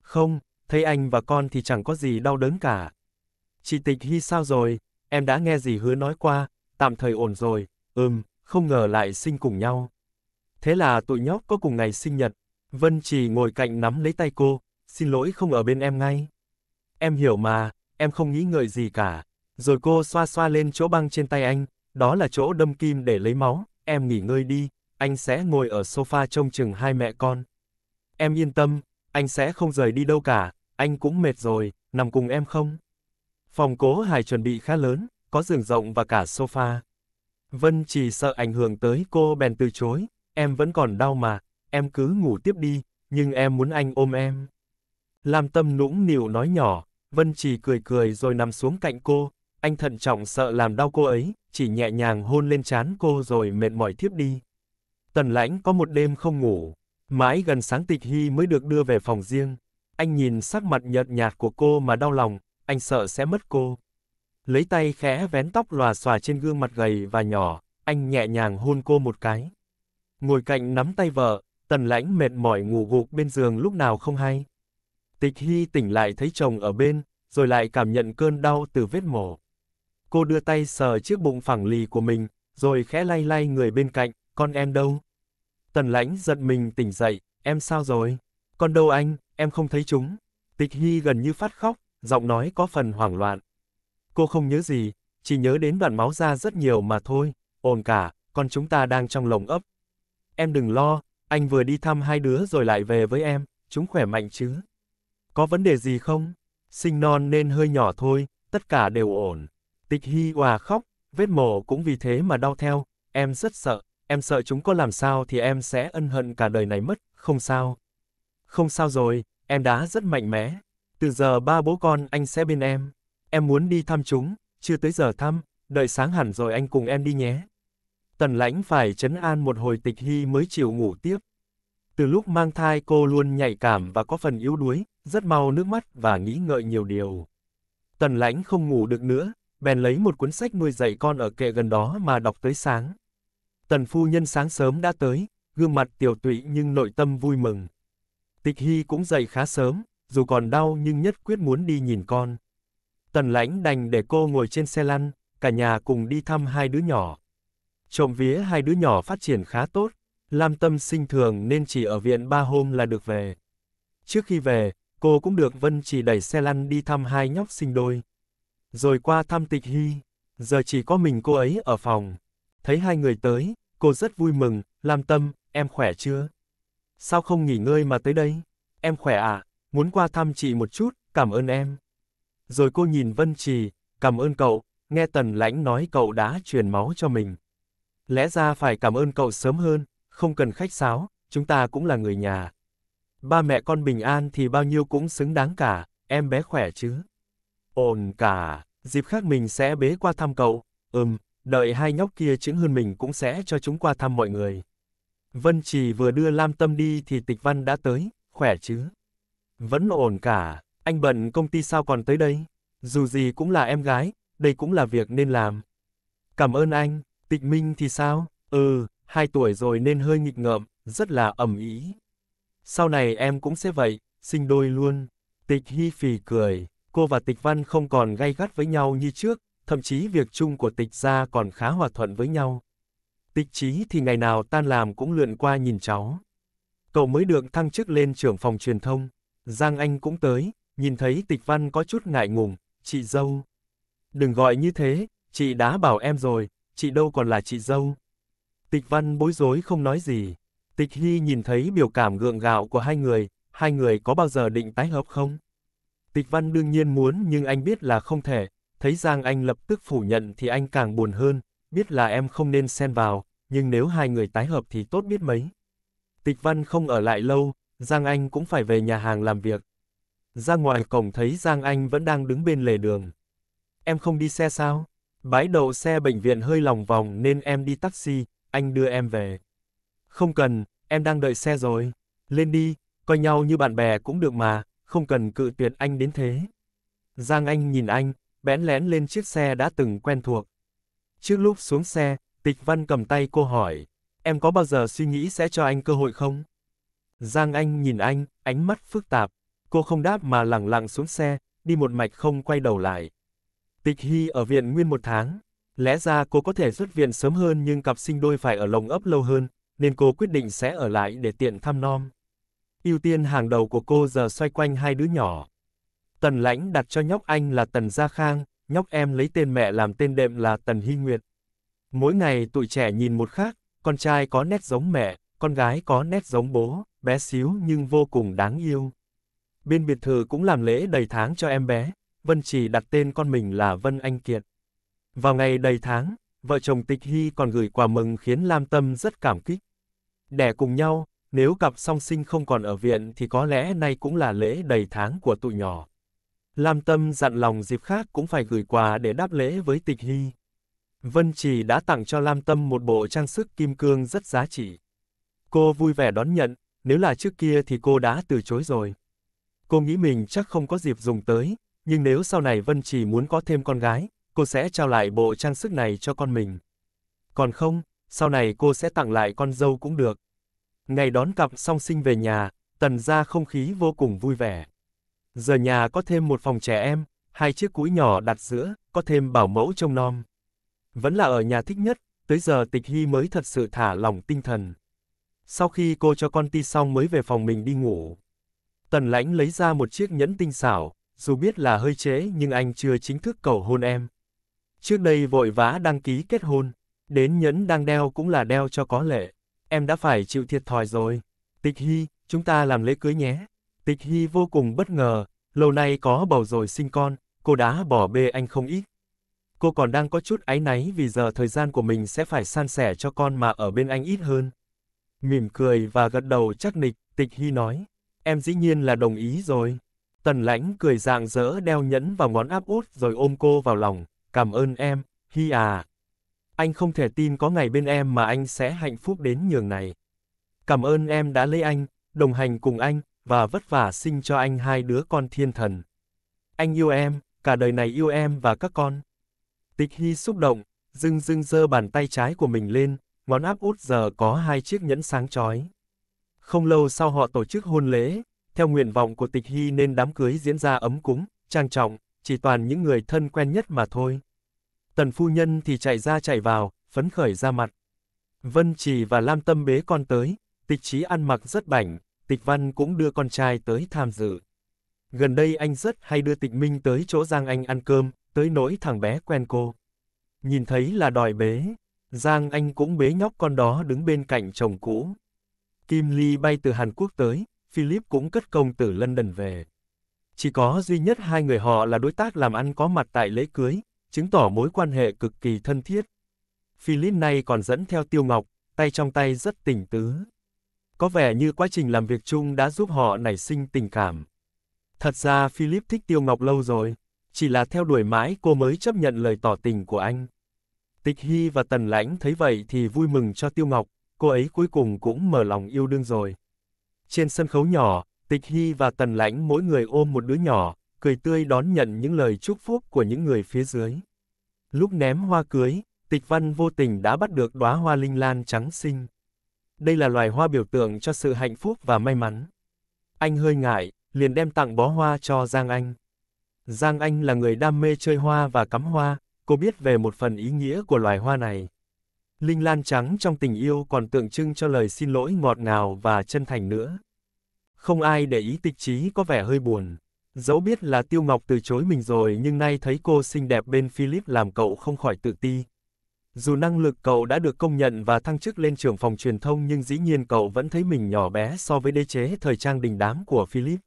Không, thấy anh và con thì chẳng có gì đau đớn cả. Chị Tịch Hy sao rồi, em đã nghe gì hứa nói qua, tạm thời ổn rồi, ừm, không ngờ lại sinh cùng nhau. Thế là tụi nhóc có cùng ngày sinh nhật, Vân chỉ ngồi cạnh nắm lấy tay cô, xin lỗi không ở bên em ngay. Em hiểu mà, em không nghĩ ngợi gì cả. Rồi cô xoa xoa lên chỗ băng trên tay anh, đó là chỗ đâm kim để lấy máu, em nghỉ ngơi đi anh sẽ ngồi ở sofa trông chừng hai mẹ con. Em yên tâm, anh sẽ không rời đi đâu cả, anh cũng mệt rồi, nằm cùng em không? Phòng cố Hải chuẩn bị khá lớn, có giường rộng và cả sofa. Vân chỉ sợ ảnh hưởng tới cô bèn từ chối, em vẫn còn đau mà, em cứ ngủ tiếp đi, nhưng em muốn anh ôm em. Lam Tâm nũng nịu nói nhỏ, Vân Chỉ cười cười rồi nằm xuống cạnh cô, anh thận trọng sợ làm đau cô ấy, chỉ nhẹ nhàng hôn lên trán cô rồi mệt mỏi tiếp đi. Tần lãnh có một đêm không ngủ, mãi gần sáng tịch hy mới được đưa về phòng riêng. Anh nhìn sắc mặt nhợt nhạt của cô mà đau lòng, anh sợ sẽ mất cô. Lấy tay khẽ vén tóc lòa xòa trên gương mặt gầy và nhỏ, anh nhẹ nhàng hôn cô một cái. Ngồi cạnh nắm tay vợ, tần lãnh mệt mỏi ngủ gục bên giường lúc nào không hay. Tịch Hy tỉnh lại thấy chồng ở bên, rồi lại cảm nhận cơn đau từ vết mổ. Cô đưa tay sờ chiếc bụng phẳng lì của mình, rồi khẽ lay lay người bên cạnh, con em đâu? Tần lãnh giận mình tỉnh dậy, em sao rồi? Con đâu anh, em không thấy chúng. Tịch Hy gần như phát khóc, giọng nói có phần hoảng loạn. Cô không nhớ gì, chỉ nhớ đến đoạn máu ra rất nhiều mà thôi, ồn cả, con chúng ta đang trong lồng ấp. Em đừng lo, anh vừa đi thăm hai đứa rồi lại về với em, chúng khỏe mạnh chứ. Có vấn đề gì không? Sinh non nên hơi nhỏ thôi, tất cả đều ổn. Tịch Hy hòa khóc, vết mổ cũng vì thế mà đau theo, em rất sợ em sợ chúng có làm sao thì em sẽ ân hận cả đời này mất, không sao. Không sao rồi, em đã rất mạnh mẽ. Từ giờ ba bố con anh sẽ bên em. Em muốn đi thăm chúng, chưa tới giờ thăm, đợi sáng hẳn rồi anh cùng em đi nhé. Tần lãnh phải chấn an một hồi tịch hy mới chịu ngủ tiếp. Từ lúc mang thai cô luôn nhạy cảm và có phần yếu đuối, rất mau nước mắt và nghĩ ngợi nhiều điều. Tần lãnh không ngủ được nữa, bèn lấy một cuốn sách nuôi dạy con ở kệ gần đó mà đọc tới sáng. Tần phu nhân sáng sớm đã tới, gương mặt tiểu tụy nhưng nội tâm vui mừng. Tịch Hy cũng dậy khá sớm, dù còn đau nhưng nhất quyết muốn đi nhìn con. Tần lãnh đành để cô ngồi trên xe lăn, cả nhà cùng đi thăm hai đứa nhỏ. Trộm vía hai đứa nhỏ phát triển khá tốt, Lam Tâm sinh thường nên chỉ ở viện ba hôm là được về. Trước khi về, cô cũng được Vân chỉ đẩy xe lăn đi thăm hai nhóc sinh đôi. Rồi qua thăm tịch hy, giờ chỉ có mình cô ấy ở phòng thấy hai người tới, cô rất vui mừng, Lam Tâm, em khỏe chưa? Sao không nghỉ ngơi mà tới đây? Em khỏe à, muốn qua thăm chị một chút, cảm ơn em. Rồi cô nhìn Vân Trì, cảm ơn cậu, nghe Tần Lãnh nói cậu đã truyền máu cho mình. Lẽ ra phải cảm ơn cậu sớm hơn, không cần khách sáo, chúng ta cũng là người nhà. Ba mẹ con bình an thì bao nhiêu cũng xứng đáng cả, em bé khỏe chứ? Ổn cả, dịp khác mình sẽ bế qua thăm cậu, ừm, đợi hai nhóc kia chứng hơn mình cũng sẽ cho chúng qua thăm mọi người. Vân Trì vừa đưa Lam Tâm đi thì Tịch Văn đã tới, khỏe chứ? Vẫn ổn cả, anh bận công ty sao còn tới đây? Dù gì cũng là em gái, đây cũng là việc nên làm. Cảm ơn anh, Tịch Minh thì sao? Ừ, hai tuổi rồi nên hơi nghịch ngợm, rất là ẩm ý. Sau này em cũng sẽ vậy, sinh đôi luôn. Tịch Hi phì cười, cô và Tịch Văn không còn gay gắt với nhau như trước, thậm chí việc chung của tịch gia còn khá hòa thuận với nhau. Tịch trí thì ngày nào tan làm cũng lượn qua nhìn cháu. Cậu mới được thăng chức lên trưởng phòng truyền thông. Giang Anh cũng tới, nhìn thấy tịch văn có chút ngại ngùng, chị dâu. Đừng gọi như thế, chị đã bảo em rồi, chị đâu còn là chị dâu. Tịch văn bối rối không nói gì. Tịch Hy nhìn thấy biểu cảm gượng gạo của hai người, hai người có bao giờ định tái hợp không? Tịch văn đương nhiên muốn nhưng anh biết là không thể, thấy Giang Anh lập tức phủ nhận thì anh càng buồn hơn, biết là em không nên xen vào, nhưng nếu hai người tái hợp thì tốt biết mấy. Tịch Văn không ở lại lâu, Giang Anh cũng phải về nhà hàng làm việc. Ra ngoài cổng thấy Giang Anh vẫn đang đứng bên lề đường. Em không đi xe sao? Bãi đậu xe bệnh viện hơi lòng vòng nên em đi taxi, anh đưa em về. Không cần, em đang đợi xe rồi. Lên đi, coi nhau như bạn bè cũng được mà, không cần cự tuyệt anh đến thế. Giang Anh nhìn anh, bẽn lén lên chiếc xe đã từng quen thuộc. Trước lúc xuống xe, Tịch Văn cầm tay cô hỏi, em có bao giờ suy nghĩ sẽ cho anh cơ hội không? Giang Anh nhìn anh, ánh mắt phức tạp, cô không đáp mà lẳng lặng xuống xe, đi một mạch không quay đầu lại. Tịch Hy ở viện nguyên một tháng, lẽ ra cô có thể xuất viện sớm hơn nhưng cặp sinh đôi phải ở lồng ấp lâu hơn, nên cô quyết định sẽ ở lại để tiện thăm nom. Ưu tiên hàng đầu của cô giờ xoay quanh hai đứa nhỏ. Tần Lãnh đặt cho nhóc anh là Tần Gia Khang, nhóc em lấy tên mẹ làm tên đệm là Tần Hy Nguyệt. Mỗi ngày tụi trẻ nhìn một khác, con trai có nét giống mẹ, con gái có nét giống bố, bé xíu nhưng vô cùng đáng yêu. Bên biệt thự cũng làm lễ đầy tháng cho em bé, Vân Chỉ đặt tên con mình là Vân Anh Kiệt. Vào ngày đầy tháng, vợ chồng Tịch Hy còn gửi quà mừng khiến Lam Tâm rất cảm kích. Đẻ cùng nhau, nếu cặp song sinh không còn ở viện thì có lẽ nay cũng là lễ đầy tháng của tụi nhỏ. Lam Tâm dặn lòng dịp khác cũng phải gửi quà để đáp lễ với tịch hy. Vân Trì đã tặng cho Lam Tâm một bộ trang sức kim cương rất giá trị. Cô vui vẻ đón nhận, nếu là trước kia thì cô đã từ chối rồi. Cô nghĩ mình chắc không có dịp dùng tới, nhưng nếu sau này Vân Trì muốn có thêm con gái, cô sẽ trao lại bộ trang sức này cho con mình. Còn không, sau này cô sẽ tặng lại con dâu cũng được. Ngày đón cặp song sinh về nhà, tần ra không khí vô cùng vui vẻ. Giờ nhà có thêm một phòng trẻ em, hai chiếc cúi nhỏ đặt giữa, có thêm bảo mẫu trông nom. Vẫn là ở nhà thích nhất, tới giờ tịch hy mới thật sự thả lỏng tinh thần. Sau khi cô cho con ti xong mới về phòng mình đi ngủ. Tần lãnh lấy ra một chiếc nhẫn tinh xảo, dù biết là hơi chế nhưng anh chưa chính thức cầu hôn em. Trước đây vội vã đăng ký kết hôn, đến nhẫn đang đeo cũng là đeo cho có lệ. Em đã phải chịu thiệt thòi rồi. Tịch Hy, chúng ta làm lễ cưới nhé. Tịch Hy vô cùng bất ngờ, lâu nay có bầu rồi sinh con, cô đã bỏ bê anh không ít. Cô còn đang có chút áy náy vì giờ thời gian của mình sẽ phải san sẻ cho con mà ở bên anh ít hơn. Mỉm cười và gật đầu chắc nịch, Tịch Hy nói, em dĩ nhiên là đồng ý rồi. Tần lãnh cười rạng dỡ, đeo nhẫn vào ngón áp út rồi ôm cô vào lòng, cảm ơn em, Hy à. Anh không thể tin có ngày bên em mà anh sẽ hạnh phúc đến nhường này. Cảm ơn em đã lấy anh, đồng hành cùng anh, và vất vả sinh cho anh hai đứa con thiên thần. Anh yêu em, cả đời này yêu em và các con. Tịch Hy xúc động, dưng dưng giơ bàn tay trái của mình lên, ngón áp út giờ có hai chiếc nhẫn sáng chói. Không lâu sau họ tổ chức hôn lễ, theo nguyện vọng của Tịch Hy nên đám cưới diễn ra ấm cúng, trang trọng, chỉ toàn những người thân quen nhất mà thôi. Tần phu nhân thì chạy ra chạy vào, phấn khởi ra mặt. Vân Trì và Lam Tâm bế con tới, Tịch trí ăn mặc rất bảnh, Tịch Văn cũng đưa con trai tới tham dự. Gần đây anh rất hay đưa Tịch Minh tới chỗ Giang Anh ăn cơm, tới nỗi thằng bé quen cô. Nhìn thấy là đòi bế, Giang Anh cũng bế nhóc con đó đứng bên cạnh chồng cũ. Kim Ly bay từ Hàn Quốc tới, Philip cũng cất công từ London về. Chỉ có duy nhất hai người họ là đối tác làm ăn có mặt tại lễ cưới, chứng tỏ mối quan hệ cực kỳ thân thiết. Philip nay còn dẫn theo Tiêu Ngọc, tay trong tay rất tỉnh tứ. Có vẻ như quá trình làm việc chung đã giúp họ nảy sinh tình cảm. Thật ra Philip thích Tiêu Ngọc lâu rồi, chỉ là theo đuổi mãi cô mới chấp nhận lời tỏ tình của anh. Tịch Hy và Tần Lãnh thấy vậy thì vui mừng cho Tiêu Ngọc, cô ấy cuối cùng cũng mở lòng yêu đương rồi. Trên sân khấu nhỏ, Tịch Hy và Tần Lãnh mỗi người ôm một đứa nhỏ, cười tươi đón nhận những lời chúc phúc của những người phía dưới. Lúc ném hoa cưới, Tịch Văn vô tình đã bắt được đóa hoa linh lan trắng xinh đây là loài hoa biểu tượng cho sự hạnh phúc và may mắn. Anh hơi ngại, liền đem tặng bó hoa cho Giang Anh. Giang Anh là người đam mê chơi hoa và cắm hoa, cô biết về một phần ý nghĩa của loài hoa này. Linh lan trắng trong tình yêu còn tượng trưng cho lời xin lỗi ngọt ngào và chân thành nữa. Không ai để ý tịch trí có vẻ hơi buồn. Dẫu biết là Tiêu Ngọc từ chối mình rồi nhưng nay thấy cô xinh đẹp bên Philip làm cậu không khỏi tự ti. Dù năng lực cậu đã được công nhận và thăng chức lên trưởng phòng truyền thông nhưng dĩ nhiên cậu vẫn thấy mình nhỏ bé so với đế chế thời trang đình đám của Philip.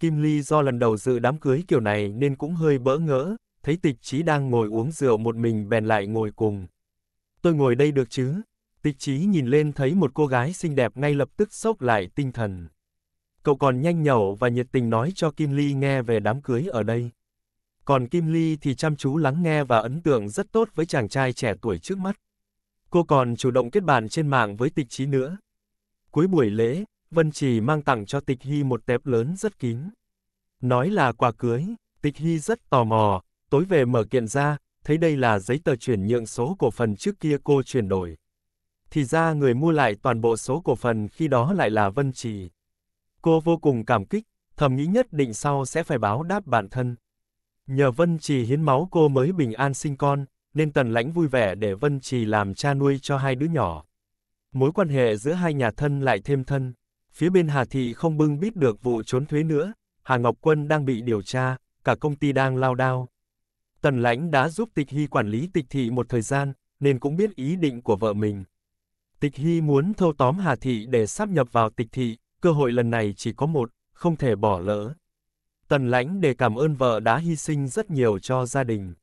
Kim Ly do lần đầu dự đám cưới kiểu này nên cũng hơi bỡ ngỡ, thấy tịch trí đang ngồi uống rượu một mình bèn lại ngồi cùng. Tôi ngồi đây được chứ? Tịch trí nhìn lên thấy một cô gái xinh đẹp ngay lập tức sốc lại tinh thần. Cậu còn nhanh nhẩu và nhiệt tình nói cho Kim Ly nghe về đám cưới ở đây còn Kim Ly thì chăm chú lắng nghe và ấn tượng rất tốt với chàng trai trẻ tuổi trước mắt. Cô còn chủ động kết bạn trên mạng với tịch trí nữa. Cuối buổi lễ, Vân Trì mang tặng cho tịch Hy một tép lớn rất kín. Nói là quà cưới, tịch Hy rất tò mò, tối về mở kiện ra, thấy đây là giấy tờ chuyển nhượng số cổ phần trước kia cô chuyển đổi. Thì ra người mua lại toàn bộ số cổ phần khi đó lại là Vân Trì. Cô vô cùng cảm kích, thầm nghĩ nhất định sau sẽ phải báo đáp bản thân. Nhờ Vân Trì hiến máu cô mới bình an sinh con, nên Tần Lãnh vui vẻ để Vân Trì làm cha nuôi cho hai đứa nhỏ. Mối quan hệ giữa hai nhà thân lại thêm thân. Phía bên Hà Thị không bưng bít được vụ trốn thuế nữa, Hà Ngọc Quân đang bị điều tra, cả công ty đang lao đao. Tần Lãnh đã giúp Tịch Hy quản lý Tịch Thị một thời gian, nên cũng biết ý định của vợ mình. Tịch Hy muốn thâu tóm Hà Thị để sắp nhập vào Tịch Thị, cơ hội lần này chỉ có một, không thể bỏ lỡ. Tần Lãnh để cảm ơn vợ đã hy sinh rất nhiều cho gia đình.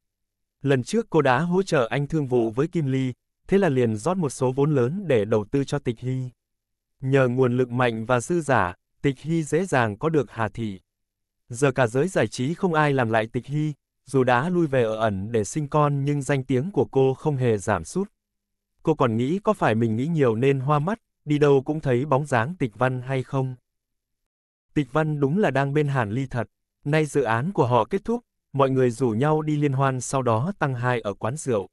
Lần trước cô đã hỗ trợ anh thương vụ với Kim Ly, thế là liền rót một số vốn lớn để đầu tư cho Tịch Hy. Nhờ nguồn lực mạnh và dư giả, Tịch Hy dễ dàng có được Hà Thị. Giờ cả giới giải trí không ai làm lại Tịch Hy, dù đã lui về ở ẩn để sinh con nhưng danh tiếng của cô không hề giảm sút. Cô còn nghĩ có phải mình nghĩ nhiều nên hoa mắt, đi đâu cũng thấy bóng dáng Tịch Văn hay không? Tịch Văn đúng là đang bên Hàn Ly thật. Nay dự án của họ kết thúc, mọi người rủ nhau đi liên hoan sau đó tăng hai ở quán rượu.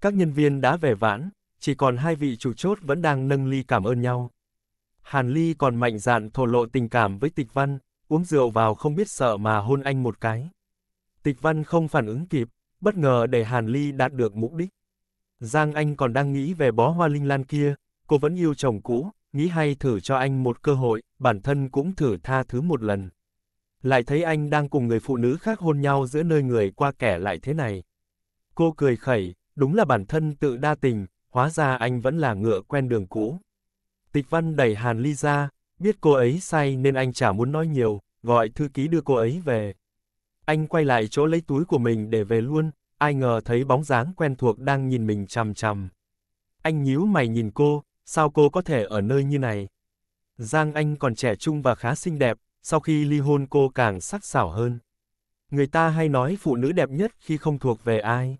Các nhân viên đã về vãn, chỉ còn hai vị chủ chốt vẫn đang nâng ly cảm ơn nhau. Hàn Ly còn mạnh dạn thổ lộ tình cảm với Tịch Văn, uống rượu vào không biết sợ mà hôn anh một cái. Tịch Văn không phản ứng kịp, bất ngờ để Hàn Ly đạt được mục đích. Giang Anh còn đang nghĩ về bó hoa linh lan kia, cô vẫn yêu chồng cũ, nghĩ hay thử cho anh một cơ hội, bản thân cũng thử tha thứ một lần lại thấy anh đang cùng người phụ nữ khác hôn nhau giữa nơi người qua kẻ lại thế này. Cô cười khẩy, đúng là bản thân tự đa tình, hóa ra anh vẫn là ngựa quen đường cũ. Tịch văn đẩy Hàn Ly ra, biết cô ấy say nên anh chả muốn nói nhiều, gọi thư ký đưa cô ấy về. Anh quay lại chỗ lấy túi của mình để về luôn, ai ngờ thấy bóng dáng quen thuộc đang nhìn mình chằm chằm. Anh nhíu mày nhìn cô, sao cô có thể ở nơi như này? Giang Anh còn trẻ trung và khá xinh đẹp, sau khi ly hôn cô càng sắc sảo hơn. Người ta hay nói phụ nữ đẹp nhất khi không thuộc về ai.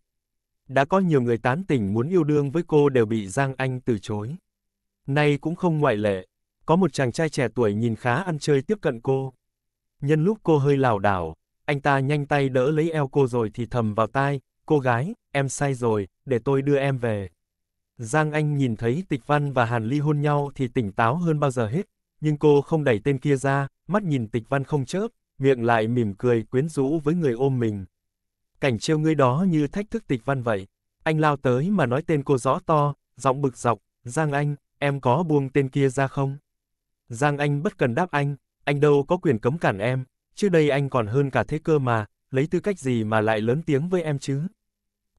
Đã có nhiều người tán tỉnh muốn yêu đương với cô đều bị Giang Anh từ chối. Nay cũng không ngoại lệ, có một chàng trai trẻ tuổi nhìn khá ăn chơi tiếp cận cô. Nhân lúc cô hơi lảo đảo, anh ta nhanh tay đỡ lấy eo cô rồi thì thầm vào tai, cô gái, em sai rồi, để tôi đưa em về. Giang Anh nhìn thấy Tịch Văn và Hàn Ly hôn nhau thì tỉnh táo hơn bao giờ hết, nhưng cô không đẩy tên kia ra, mắt nhìn tịch văn không chớp, miệng lại mỉm cười quyến rũ với người ôm mình. Cảnh trêu ngươi đó như thách thức tịch văn vậy. Anh lao tới mà nói tên cô rõ to, giọng bực dọc, Giang Anh, em có buông tên kia ra không? Giang Anh bất cần đáp anh, anh đâu có quyền cấm cản em, Trước đây anh còn hơn cả thế cơ mà, lấy tư cách gì mà lại lớn tiếng với em chứ?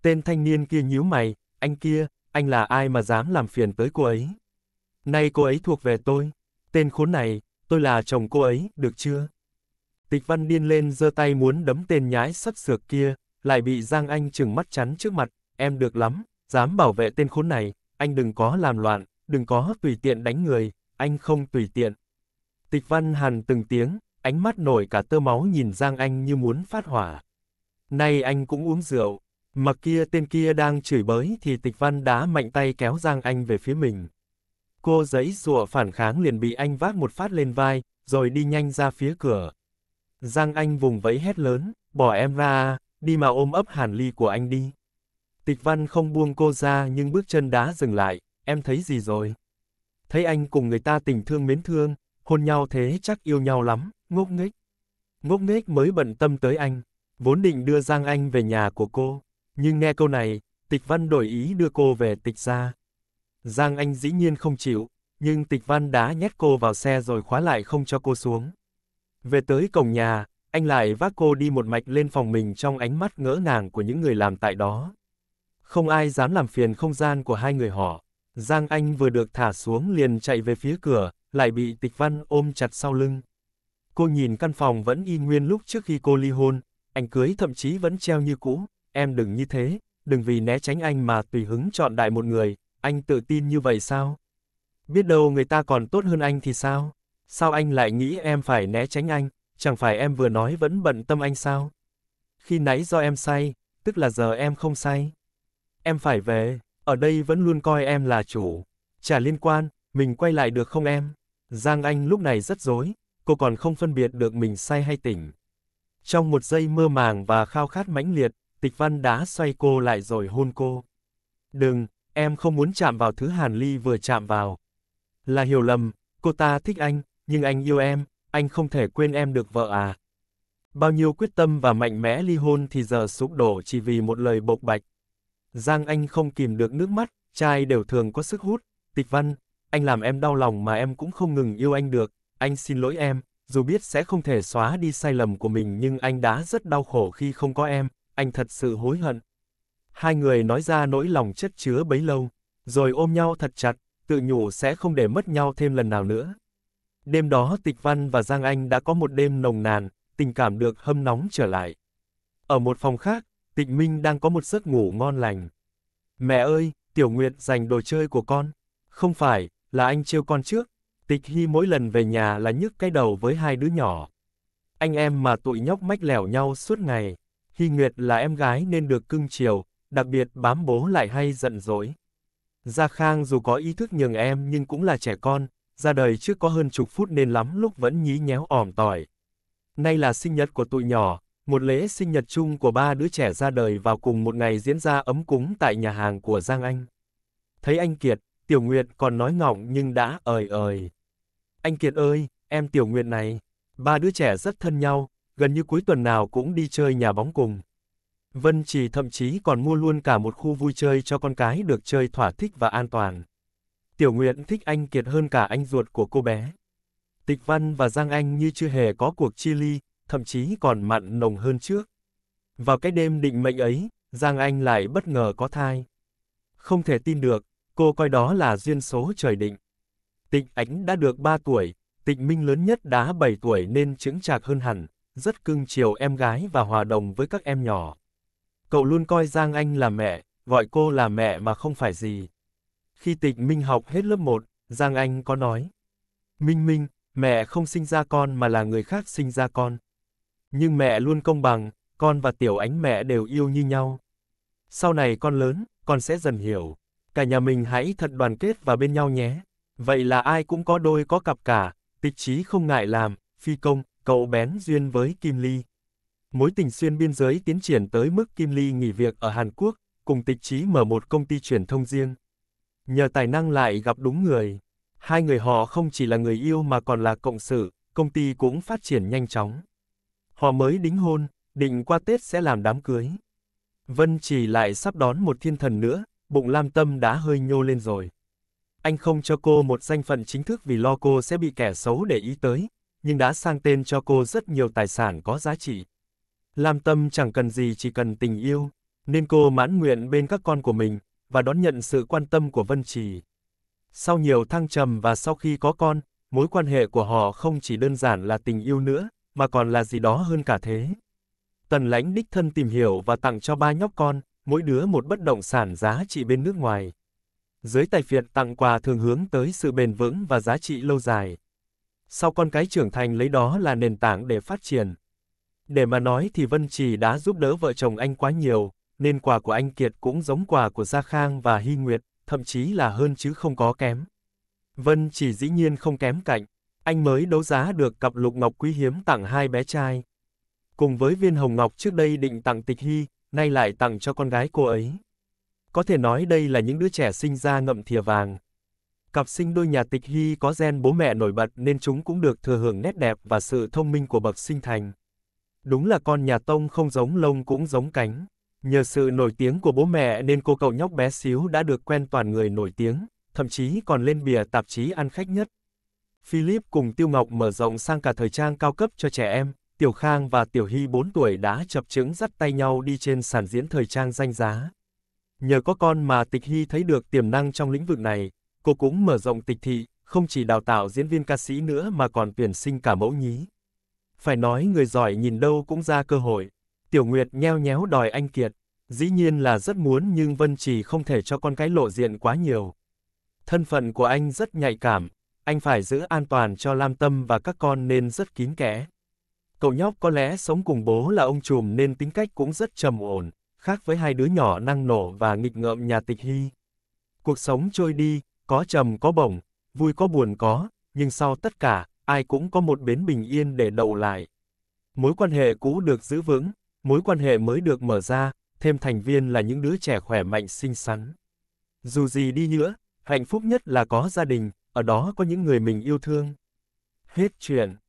Tên thanh niên kia nhíu mày, anh kia, anh là ai mà dám làm phiền tới cô ấy? Nay cô ấy thuộc về tôi, Tên khốn này, tôi là chồng cô ấy, được chưa? Tịch văn điên lên giơ tay muốn đấm tên nhái sắt sược kia, lại bị Giang Anh chừng mắt chắn trước mặt, em được lắm, dám bảo vệ tên khốn này, anh đừng có làm loạn, đừng có tùy tiện đánh người, anh không tùy tiện. Tịch văn hàn từng tiếng, ánh mắt nổi cả tơ máu nhìn Giang Anh như muốn phát hỏa. Nay anh cũng uống rượu, mặc kia tên kia đang chửi bới thì tịch văn đá mạnh tay kéo Giang Anh về phía mình. Cô giấy rùa phản kháng liền bị anh vác một phát lên vai, rồi đi nhanh ra phía cửa. Giang Anh vùng vẫy hét lớn, bỏ em ra, đi mà ôm ấp hàn ly của anh đi. Tịch văn không buông cô ra nhưng bước chân đá dừng lại, em thấy gì rồi? Thấy anh cùng người ta tình thương mến thương, hôn nhau thế chắc yêu nhau lắm, ngốc nghếch. Ngốc nghếch mới bận tâm tới anh, vốn định đưa Giang Anh về nhà của cô, nhưng nghe câu này, tịch văn đổi ý đưa cô về tịch ra. Giang Anh dĩ nhiên không chịu, nhưng tịch văn đã nhét cô vào xe rồi khóa lại không cho cô xuống. Về tới cổng nhà, anh lại vác cô đi một mạch lên phòng mình trong ánh mắt ngỡ ngàng của những người làm tại đó. Không ai dám làm phiền không gian của hai người họ. Giang Anh vừa được thả xuống liền chạy về phía cửa, lại bị tịch văn ôm chặt sau lưng. Cô nhìn căn phòng vẫn y nguyên lúc trước khi cô ly hôn, anh cưới thậm chí vẫn treo như cũ, em đừng như thế, đừng vì né tránh anh mà tùy hứng chọn đại một người, anh tự tin như vậy sao? Biết đâu người ta còn tốt hơn anh thì sao? Sao anh lại nghĩ em phải né tránh anh? Chẳng phải em vừa nói vẫn bận tâm anh sao? Khi nãy do em say, tức là giờ em không say. Em phải về, ở đây vẫn luôn coi em là chủ. Chả liên quan, mình quay lại được không em? Giang Anh lúc này rất dối, cô còn không phân biệt được mình say hay tỉnh. Trong một giây mơ màng và khao khát mãnh liệt, Tịch Văn đã xoay cô lại rồi hôn cô. Đừng, em không muốn chạm vào thứ Hàn Ly vừa chạm vào. Là hiểu lầm, cô ta thích anh, nhưng anh yêu em, anh không thể quên em được vợ à. Bao nhiêu quyết tâm và mạnh mẽ ly hôn thì giờ sụp đổ chỉ vì một lời bộc bạch. Giang Anh không kìm được nước mắt, trai đều thường có sức hút, tịch văn, anh làm em đau lòng mà em cũng không ngừng yêu anh được, anh xin lỗi em, dù biết sẽ không thể xóa đi sai lầm của mình nhưng anh đã rất đau khổ khi không có em, anh thật sự hối hận. Hai người nói ra nỗi lòng chất chứa bấy lâu, rồi ôm nhau thật chặt, tự nhủ sẽ không để mất nhau thêm lần nào nữa. Đêm đó Tịch Văn và Giang Anh đã có một đêm nồng nàn, tình cảm được hâm nóng trở lại. Ở một phòng khác, Tịch Minh đang có một giấc ngủ ngon lành. Mẹ ơi, Tiểu Nguyệt giành đồ chơi của con. Không phải, là anh trêu con trước. Tịch Hy mỗi lần về nhà là nhức cái đầu với hai đứa nhỏ. Anh em mà tụi nhóc mách lẻo nhau suốt ngày. Hy Nguyệt là em gái nên được cưng chiều, đặc biệt bám bố lại hay giận dỗi. Gia Khang dù có ý thức nhường em nhưng cũng là trẻ con, ra đời trước có hơn chục phút nên lắm lúc vẫn nhí nhéo ỏm tỏi. Nay là sinh nhật của tụi nhỏ, một lễ sinh nhật chung của ba đứa trẻ ra đời vào cùng một ngày diễn ra ấm cúng tại nhà hàng của Giang Anh. Thấy anh Kiệt, Tiểu Nguyệt còn nói ngọng nhưng đã ời ời. Anh Kiệt ơi, em Tiểu Nguyệt này, ba đứa trẻ rất thân nhau, gần như cuối tuần nào cũng đi chơi nhà bóng cùng. Vân Trì thậm chí còn mua luôn cả một khu vui chơi cho con cái được chơi thỏa thích và an toàn. Tiểu Nguyện thích anh Kiệt hơn cả anh ruột của cô bé. Tịch Văn và Giang Anh như chưa hề có cuộc chia ly, thậm chí còn mặn nồng hơn trước. Vào cái đêm định mệnh ấy, Giang Anh lại bất ngờ có thai. Không thể tin được, cô coi đó là duyên số trời định. Tịch Ánh đã được 3 tuổi, Tịch Minh lớn nhất đã 7 tuổi nên chững trạc hơn hẳn, rất cưng chiều em gái và hòa đồng với các em nhỏ. Cậu luôn coi Giang Anh là mẹ, gọi cô là mẹ mà không phải gì. Khi tịch Minh học hết lớp 1, Giang Anh có nói. Minh Minh, mẹ không sinh ra con mà là người khác sinh ra con. Nhưng mẹ luôn công bằng, con và tiểu ánh mẹ đều yêu như nhau. Sau này con lớn, con sẽ dần hiểu. Cả nhà mình hãy thật đoàn kết và bên nhau nhé. Vậy là ai cũng có đôi có cặp cả, tịch trí không ngại làm, phi công, cậu bén duyên với Kim Ly. Mối tình xuyên biên giới tiến triển tới mức Kim Ly nghỉ việc ở Hàn Quốc, cùng tịch trí mở một công ty truyền thông riêng. Nhờ tài năng lại gặp đúng người, hai người họ không chỉ là người yêu mà còn là cộng sự, công ty cũng phát triển nhanh chóng. Họ mới đính hôn, định qua Tết sẽ làm đám cưới. Vân chỉ lại sắp đón một thiên thần nữa, bụng Lam Tâm đã hơi nhô lên rồi. Anh không cho cô một danh phận chính thức vì lo cô sẽ bị kẻ xấu để ý tới, nhưng đã sang tên cho cô rất nhiều tài sản có giá trị. Lam Tâm chẳng cần gì chỉ cần tình yêu, nên cô mãn nguyện bên các con của mình, và đón nhận sự quan tâm của Vân Trì. Sau nhiều thăng trầm và sau khi có con, mối quan hệ của họ không chỉ đơn giản là tình yêu nữa, mà còn là gì đó hơn cả thế. Tần lãnh đích thân tìm hiểu và tặng cho ba nhóc con, mỗi đứa một bất động sản giá trị bên nước ngoài. Dưới tài phiệt tặng quà thường hướng tới sự bền vững và giá trị lâu dài. Sau con cái trưởng thành lấy đó là nền tảng để phát triển, để mà nói thì Vân Trì đã giúp đỡ vợ chồng anh quá nhiều, nên quà của anh Kiệt cũng giống quà của Gia Khang và Hy Nguyệt, thậm chí là hơn chứ không có kém. Vân Trì dĩ nhiên không kém cạnh, anh mới đấu giá được cặp lục ngọc quý hiếm tặng hai bé trai. Cùng với viên hồng ngọc trước đây định tặng tịch hy, nay lại tặng cho con gái cô ấy. Có thể nói đây là những đứa trẻ sinh ra ngậm thìa vàng. Cặp sinh đôi nhà tịch hy có gen bố mẹ nổi bật nên chúng cũng được thừa hưởng nét đẹp và sự thông minh của bậc sinh thành. Đúng là con nhà Tông không giống lông cũng giống cánh. Nhờ sự nổi tiếng của bố mẹ nên cô cậu nhóc bé xíu đã được quen toàn người nổi tiếng, thậm chí còn lên bìa tạp chí ăn khách nhất. Philip cùng Tiêu Ngọc mở rộng sang cả thời trang cao cấp cho trẻ em, Tiểu Khang và Tiểu Hy 4 tuổi đã chập chững dắt tay nhau đi trên sàn diễn thời trang danh giá. Nhờ có con mà Tịch Hy thấy được tiềm năng trong lĩnh vực này, cô cũng mở rộng tịch thị, không chỉ đào tạo diễn viên ca sĩ nữa mà còn tuyển sinh cả mẫu nhí phải nói người giỏi nhìn đâu cũng ra cơ hội. Tiểu Nguyệt nheo nhéo đòi anh Kiệt, dĩ nhiên là rất muốn nhưng Vân Trì không thể cho con cái lộ diện quá nhiều. Thân phận của anh rất nhạy cảm, anh phải giữ an toàn cho Lam Tâm và các con nên rất kín kẽ. Cậu nhóc có lẽ sống cùng bố là ông trùm nên tính cách cũng rất trầm ổn, khác với hai đứa nhỏ năng nổ và nghịch ngợm nhà tịch hy. Cuộc sống trôi đi, có trầm có bổng, vui có buồn có, nhưng sau tất cả, ai cũng có một bến bình yên để đậu lại. Mối quan hệ cũ được giữ vững, mối quan hệ mới được mở ra, thêm thành viên là những đứa trẻ khỏe mạnh xinh xắn. Dù gì đi nữa, hạnh phúc nhất là có gia đình, ở đó có những người mình yêu thương. Hết chuyện.